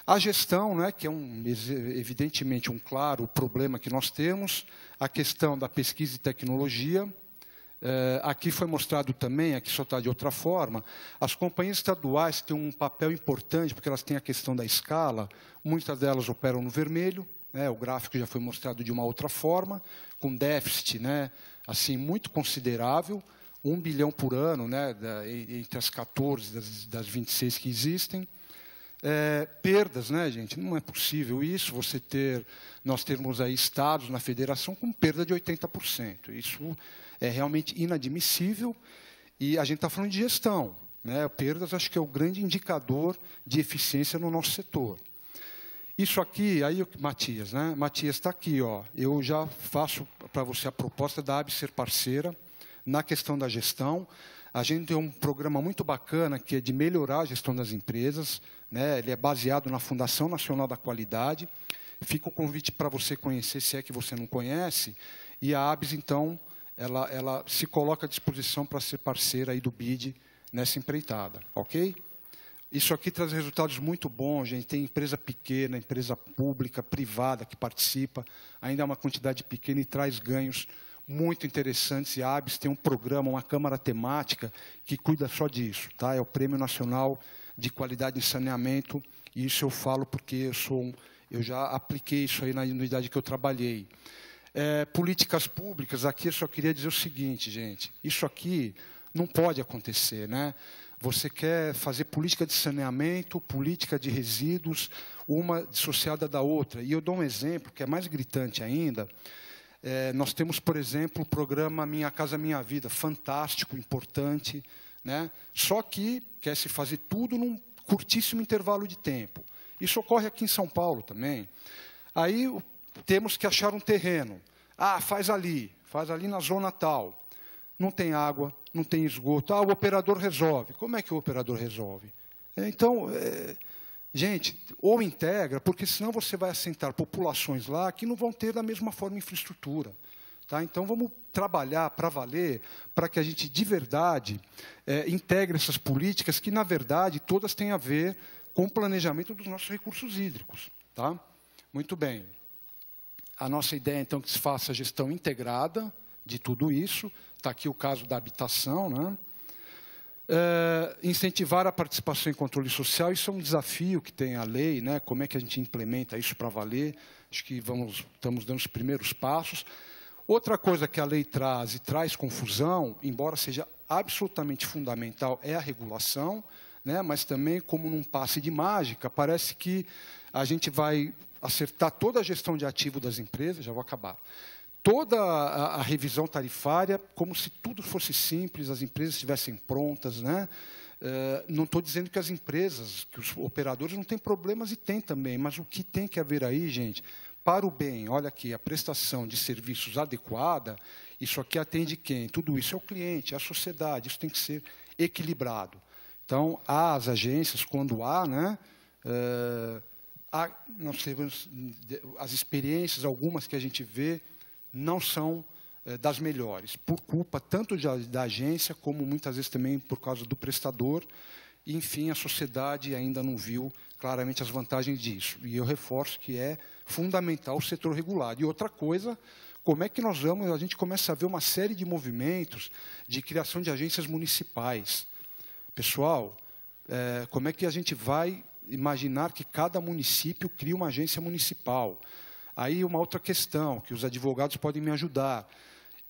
A gestão, né, que é um, evidentemente um claro problema que nós temos, a questão da pesquisa e tecnologia, eh, aqui foi mostrado também, aqui só está de outra forma, as companhias estaduais têm um papel importante, porque elas têm a questão da escala, muitas delas operam no vermelho, né, o gráfico já foi mostrado de uma outra forma, com déficit né, assim, muito considerável, 1 bilhão por ano, né, da, entre as 14 das, das 26 que existem. É, perdas, né, gente? Não é possível isso, você ter, nós termos aí estados na federação com perda de 80%. Isso é realmente inadmissível. E a gente está falando de gestão. Né? Perdas, acho que é o grande indicador de eficiência no nosso setor. Isso aqui, aí, Matias, né? Matias está aqui, ó. Eu já faço para você a proposta da AB ser parceira na questão da gestão. A gente tem um programa muito bacana que é de melhorar a gestão das empresas, né? Ele é baseado na Fundação Nacional da Qualidade. Fica o convite para você conhecer, se é que você não conhece. E a ABS, então, ela, ela se coloca à disposição para ser parceira aí do BID nessa empreitada, ok? Isso aqui traz resultados muito bons, gente. Tem empresa pequena, empresa pública, privada que participa, ainda é uma quantidade pequena e traz ganhos muito interessantes. E a ABS tem um programa, uma câmara temática que cuida só disso, tá? É o Prêmio Nacional de Qualidade em Saneamento. E isso eu falo porque eu sou um, eu já apliquei isso aí na unidade que eu trabalhei. É, políticas públicas, aqui eu só queria dizer o seguinte, gente: isso aqui não pode acontecer, né? Você quer fazer política de saneamento, política de resíduos, uma dissociada da outra. E eu dou um exemplo que é mais gritante ainda. É, nós temos, por exemplo, o programa Minha Casa Minha Vida, fantástico, importante, né? Só que quer se fazer tudo num curtíssimo intervalo de tempo. Isso ocorre aqui em São Paulo também. Aí o temos que achar um terreno. Ah, faz ali, faz ali na zona tal. Não tem água, não tem esgoto. Ah, o operador resolve. Como é que o operador resolve? É, então, é, gente, ou integra, porque senão você vai assentar populações lá que não vão ter da mesma forma infraestrutura. Tá? Então, vamos trabalhar para valer, para que a gente, de verdade, é, integre essas políticas que, na verdade, todas têm a ver com o planejamento dos nossos recursos hídricos. Tá? Muito bem. A nossa ideia, então, é que se faça a gestão integrada de tudo isso. Está aqui o caso da habitação. Né? É, incentivar a participação em controle social, isso é um desafio que tem a lei, né? como é que a gente implementa isso para valer. Acho que vamos, estamos dando os primeiros passos. Outra coisa que a lei traz e traz confusão, embora seja absolutamente fundamental, é a regulação, né? mas também, como num passe de mágica, parece que a gente vai acertar toda a gestão de ativo das empresas, já vou acabar. Toda a, a revisão tarifária, como se tudo fosse simples, as empresas estivessem prontas, né? Uh, não estou dizendo que as empresas, que os operadores não têm problemas e têm também, mas o que tem que haver aí, gente, para o bem, olha aqui, a prestação de serviços adequada, isso aqui atende quem? Tudo isso é o cliente, é a sociedade, isso tem que ser equilibrado. Então, há as agências, quando há, né, uh, há, não as experiências, algumas que a gente vê, não são eh, das melhores, por culpa tanto de, da agência, como muitas vezes também por causa do prestador. E, enfim, a sociedade ainda não viu claramente as vantagens disso. E eu reforço que é fundamental o setor regulado. E outra coisa, como é que nós vamos, a gente começa a ver uma série de movimentos de criação de agências municipais. Pessoal, eh, como é que a gente vai imaginar que cada município cria uma agência municipal. Aí uma outra questão, que os advogados podem me ajudar.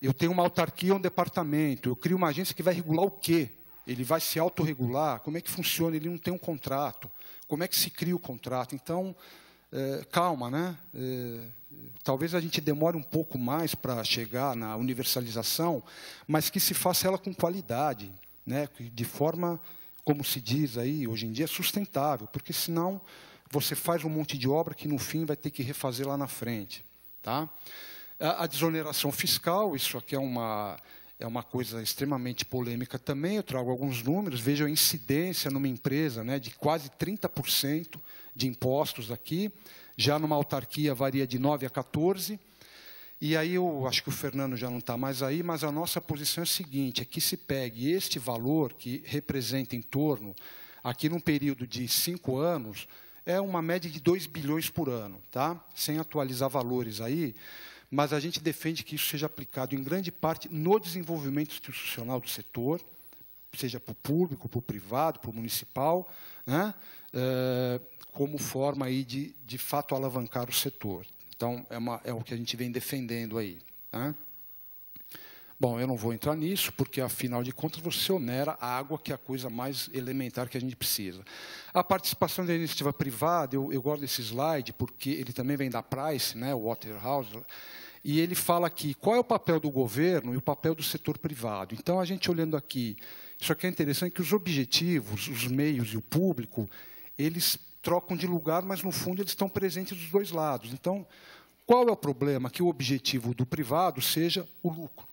Eu tenho uma autarquia, um departamento, eu crio uma agência que vai regular o quê? Ele vai se autorregular? Como é que funciona? Ele não tem um contrato. Como é que se cria o contrato? Então, é, calma, né? É, talvez a gente demore um pouco mais para chegar na universalização, mas que se faça ela com qualidade, né? de forma como se diz aí hoje em dia, é sustentável, porque senão você faz um monte de obra que no fim vai ter que refazer lá na frente. Tá? A, desoneração fiscal, isso aqui é uma, é uma coisa extremamente polêmica também, eu trago alguns números, veja a incidência numa empresa né, de quase 30% de impostos aqui, já numa autarquia varia de 9% a 14%, e aí eu acho que o Fernando já não está mais aí, mas a nossa posição é a seguinte: é que se pegue este valor que representa em torno, aqui num período de cinco anos, é uma média de 2 bilhões por ano, tá? Sem atualizar valores aí, mas a gente defende que isso seja aplicado em grande parte no desenvolvimento institucional do setor, seja para o público, para o privado, para o municipal, né? É, como forma aí de, de fato alavancar o setor. Então, é, uma, é o que a gente vem defendendo aí. Né? Bom, eu não vou entrar nisso, porque afinal de contas você onera a água, que é a coisa mais elementar que a gente precisa. A participação da iniciativa privada, eu, eu esse slide, porque ele também vem da Price, né, Waterhouse, e ele fala aqui qual é o papel do governo e o papel do setor privado. Então, a gente olhando aqui, isso aqui é interessante, que os objetivos, os meios e o público, eles trocam de lugar, mas no fundo eles estão presentes dos dois lados. Então, qual é o problema? Que o objetivo do privado seja o lucro.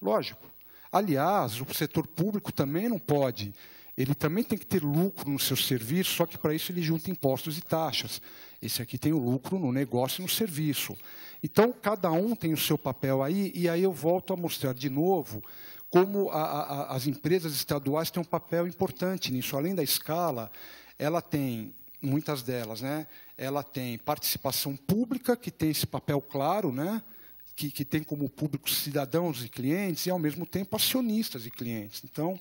Lógico. Aliás, o setor público também não pode. Ele também tem que ter lucro no seu serviço, só que para isso ele junta impostos e taxas. Esse aqui tem o lucro no negócio e no serviço. Então, cada um tem o seu papel aí, e aí eu volto a mostrar de novo como a, a, as empresas estaduais têm um papel importante nisso. Além da escala, ela tem muitas delas, né? Ela tem participação pública, que tem esse papel claro, né? Que, que tem como público cidadãos e clientes, e ao mesmo tempo acionistas e clientes. Então,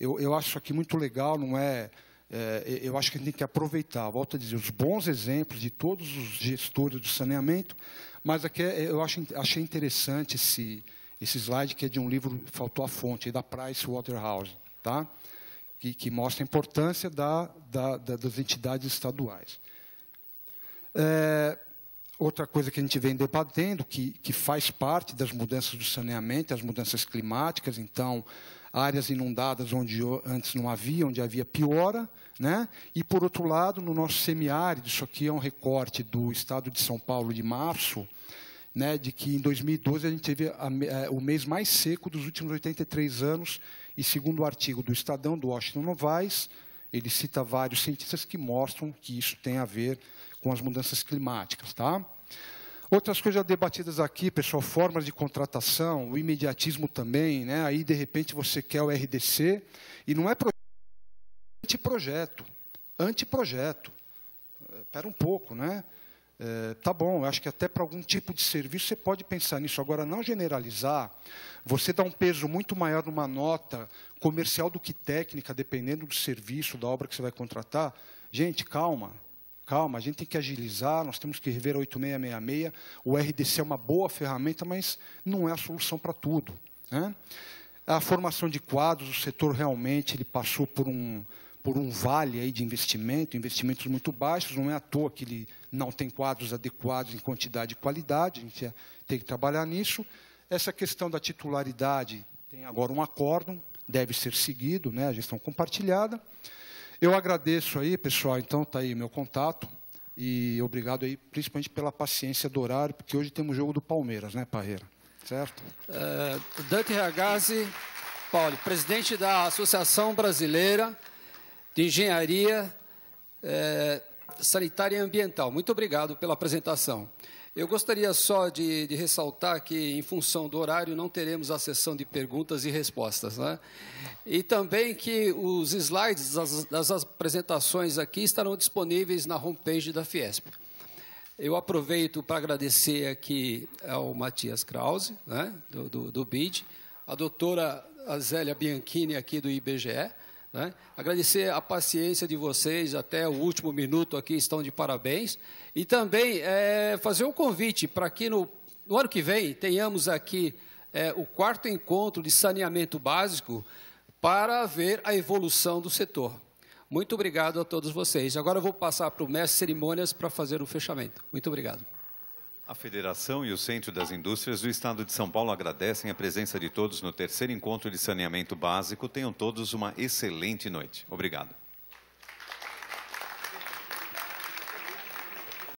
eu, eu acho isso aqui muito legal, não é, é Eu acho que a gente tem que aproveitar, volto a dizer, os bons exemplos de todos os gestores do saneamento, mas aqui é, eu acho, achei interessante esse, esse slide, que é de um livro, faltou a fonte, é da Price Waterhouse. Tá? que, que mostra a importância da, da, da, das entidades estaduais. É, outra coisa que a gente vem debatendo, que, que faz parte das mudanças do saneamento, as mudanças climáticas, então, áreas inundadas onde antes não havia, onde havia piora, né? e, por outro lado, no nosso semiárido, isso aqui é um recorte do estado de São Paulo de março, né, de que em 2012 a gente teve a, a, é, o mês mais seco dos últimos 83 anos, e segundo o artigo do Estadão, do Washington Novaes, ele cita vários cientistas que mostram que isso tem a ver com as mudanças climáticas. Tá? Outras coisas debatidas aqui, pessoal, formas de contratação, o imediatismo também, né? aí de repente você quer o RDC, e não é anteprojeto, anteprojeto. Espera um pouco, né? É, tá bom, acho que até para algum tipo de serviço você pode pensar nisso. Agora, não generalizar, você dá um peso muito maior numa nota comercial do que técnica, dependendo do serviço, da obra que você vai contratar. Gente, calma, calma, a gente tem que agilizar, nós temos que rever a 8666. O RDC é uma boa ferramenta, mas não é a solução para tudo. Né? A formação de quadros, o setor realmente ele passou por um, por um vale aí de investimento, investimentos muito baixos, não é à toa que ele não tem quadros adequados em quantidade e qualidade, a gente tem que trabalhar nisso. Essa questão da titularidade tem agora um acordo, deve ser seguido, né, a gestão compartilhada. Eu agradeço aí, pessoal, então está aí meu contato, e obrigado aí principalmente pela paciência do horário, porque hoje temos o jogo do Palmeiras, né, Parreira? Certo? É, Dante Ragazzi, Paulo, presidente da Associação Brasileira de Engenharia é, Sanitária e Ambiental. Muito obrigado pela apresentação. Eu gostaria só de, de, ressaltar que, em função do horário, não teremos a sessão de perguntas e respostas. Né? E também que os slides das, das apresentações aqui estarão disponíveis na homepage da Fiesp. Eu aproveito para agradecer aqui ao Matias Krause, né, do, do, do, BID, a doutora Azélia Bianchini, aqui do IBGE, né? Agradecer a paciência de vocês até o último minuto aqui, estão de parabéns. E também é, fazer um convite para que no, no, ano que vem tenhamos aqui é, o quarto encontro de saneamento básico para ver a evolução do setor. Muito obrigado a todos vocês. Agora eu vou passar para o mestre cerimônias para fazer o fechamento. Muito obrigado. A Federação e o Centro das Indústrias do Estado de São Paulo agradecem a presença de todos no terceiro encontro de saneamento básico. Tenham todos uma excelente noite. Obrigado.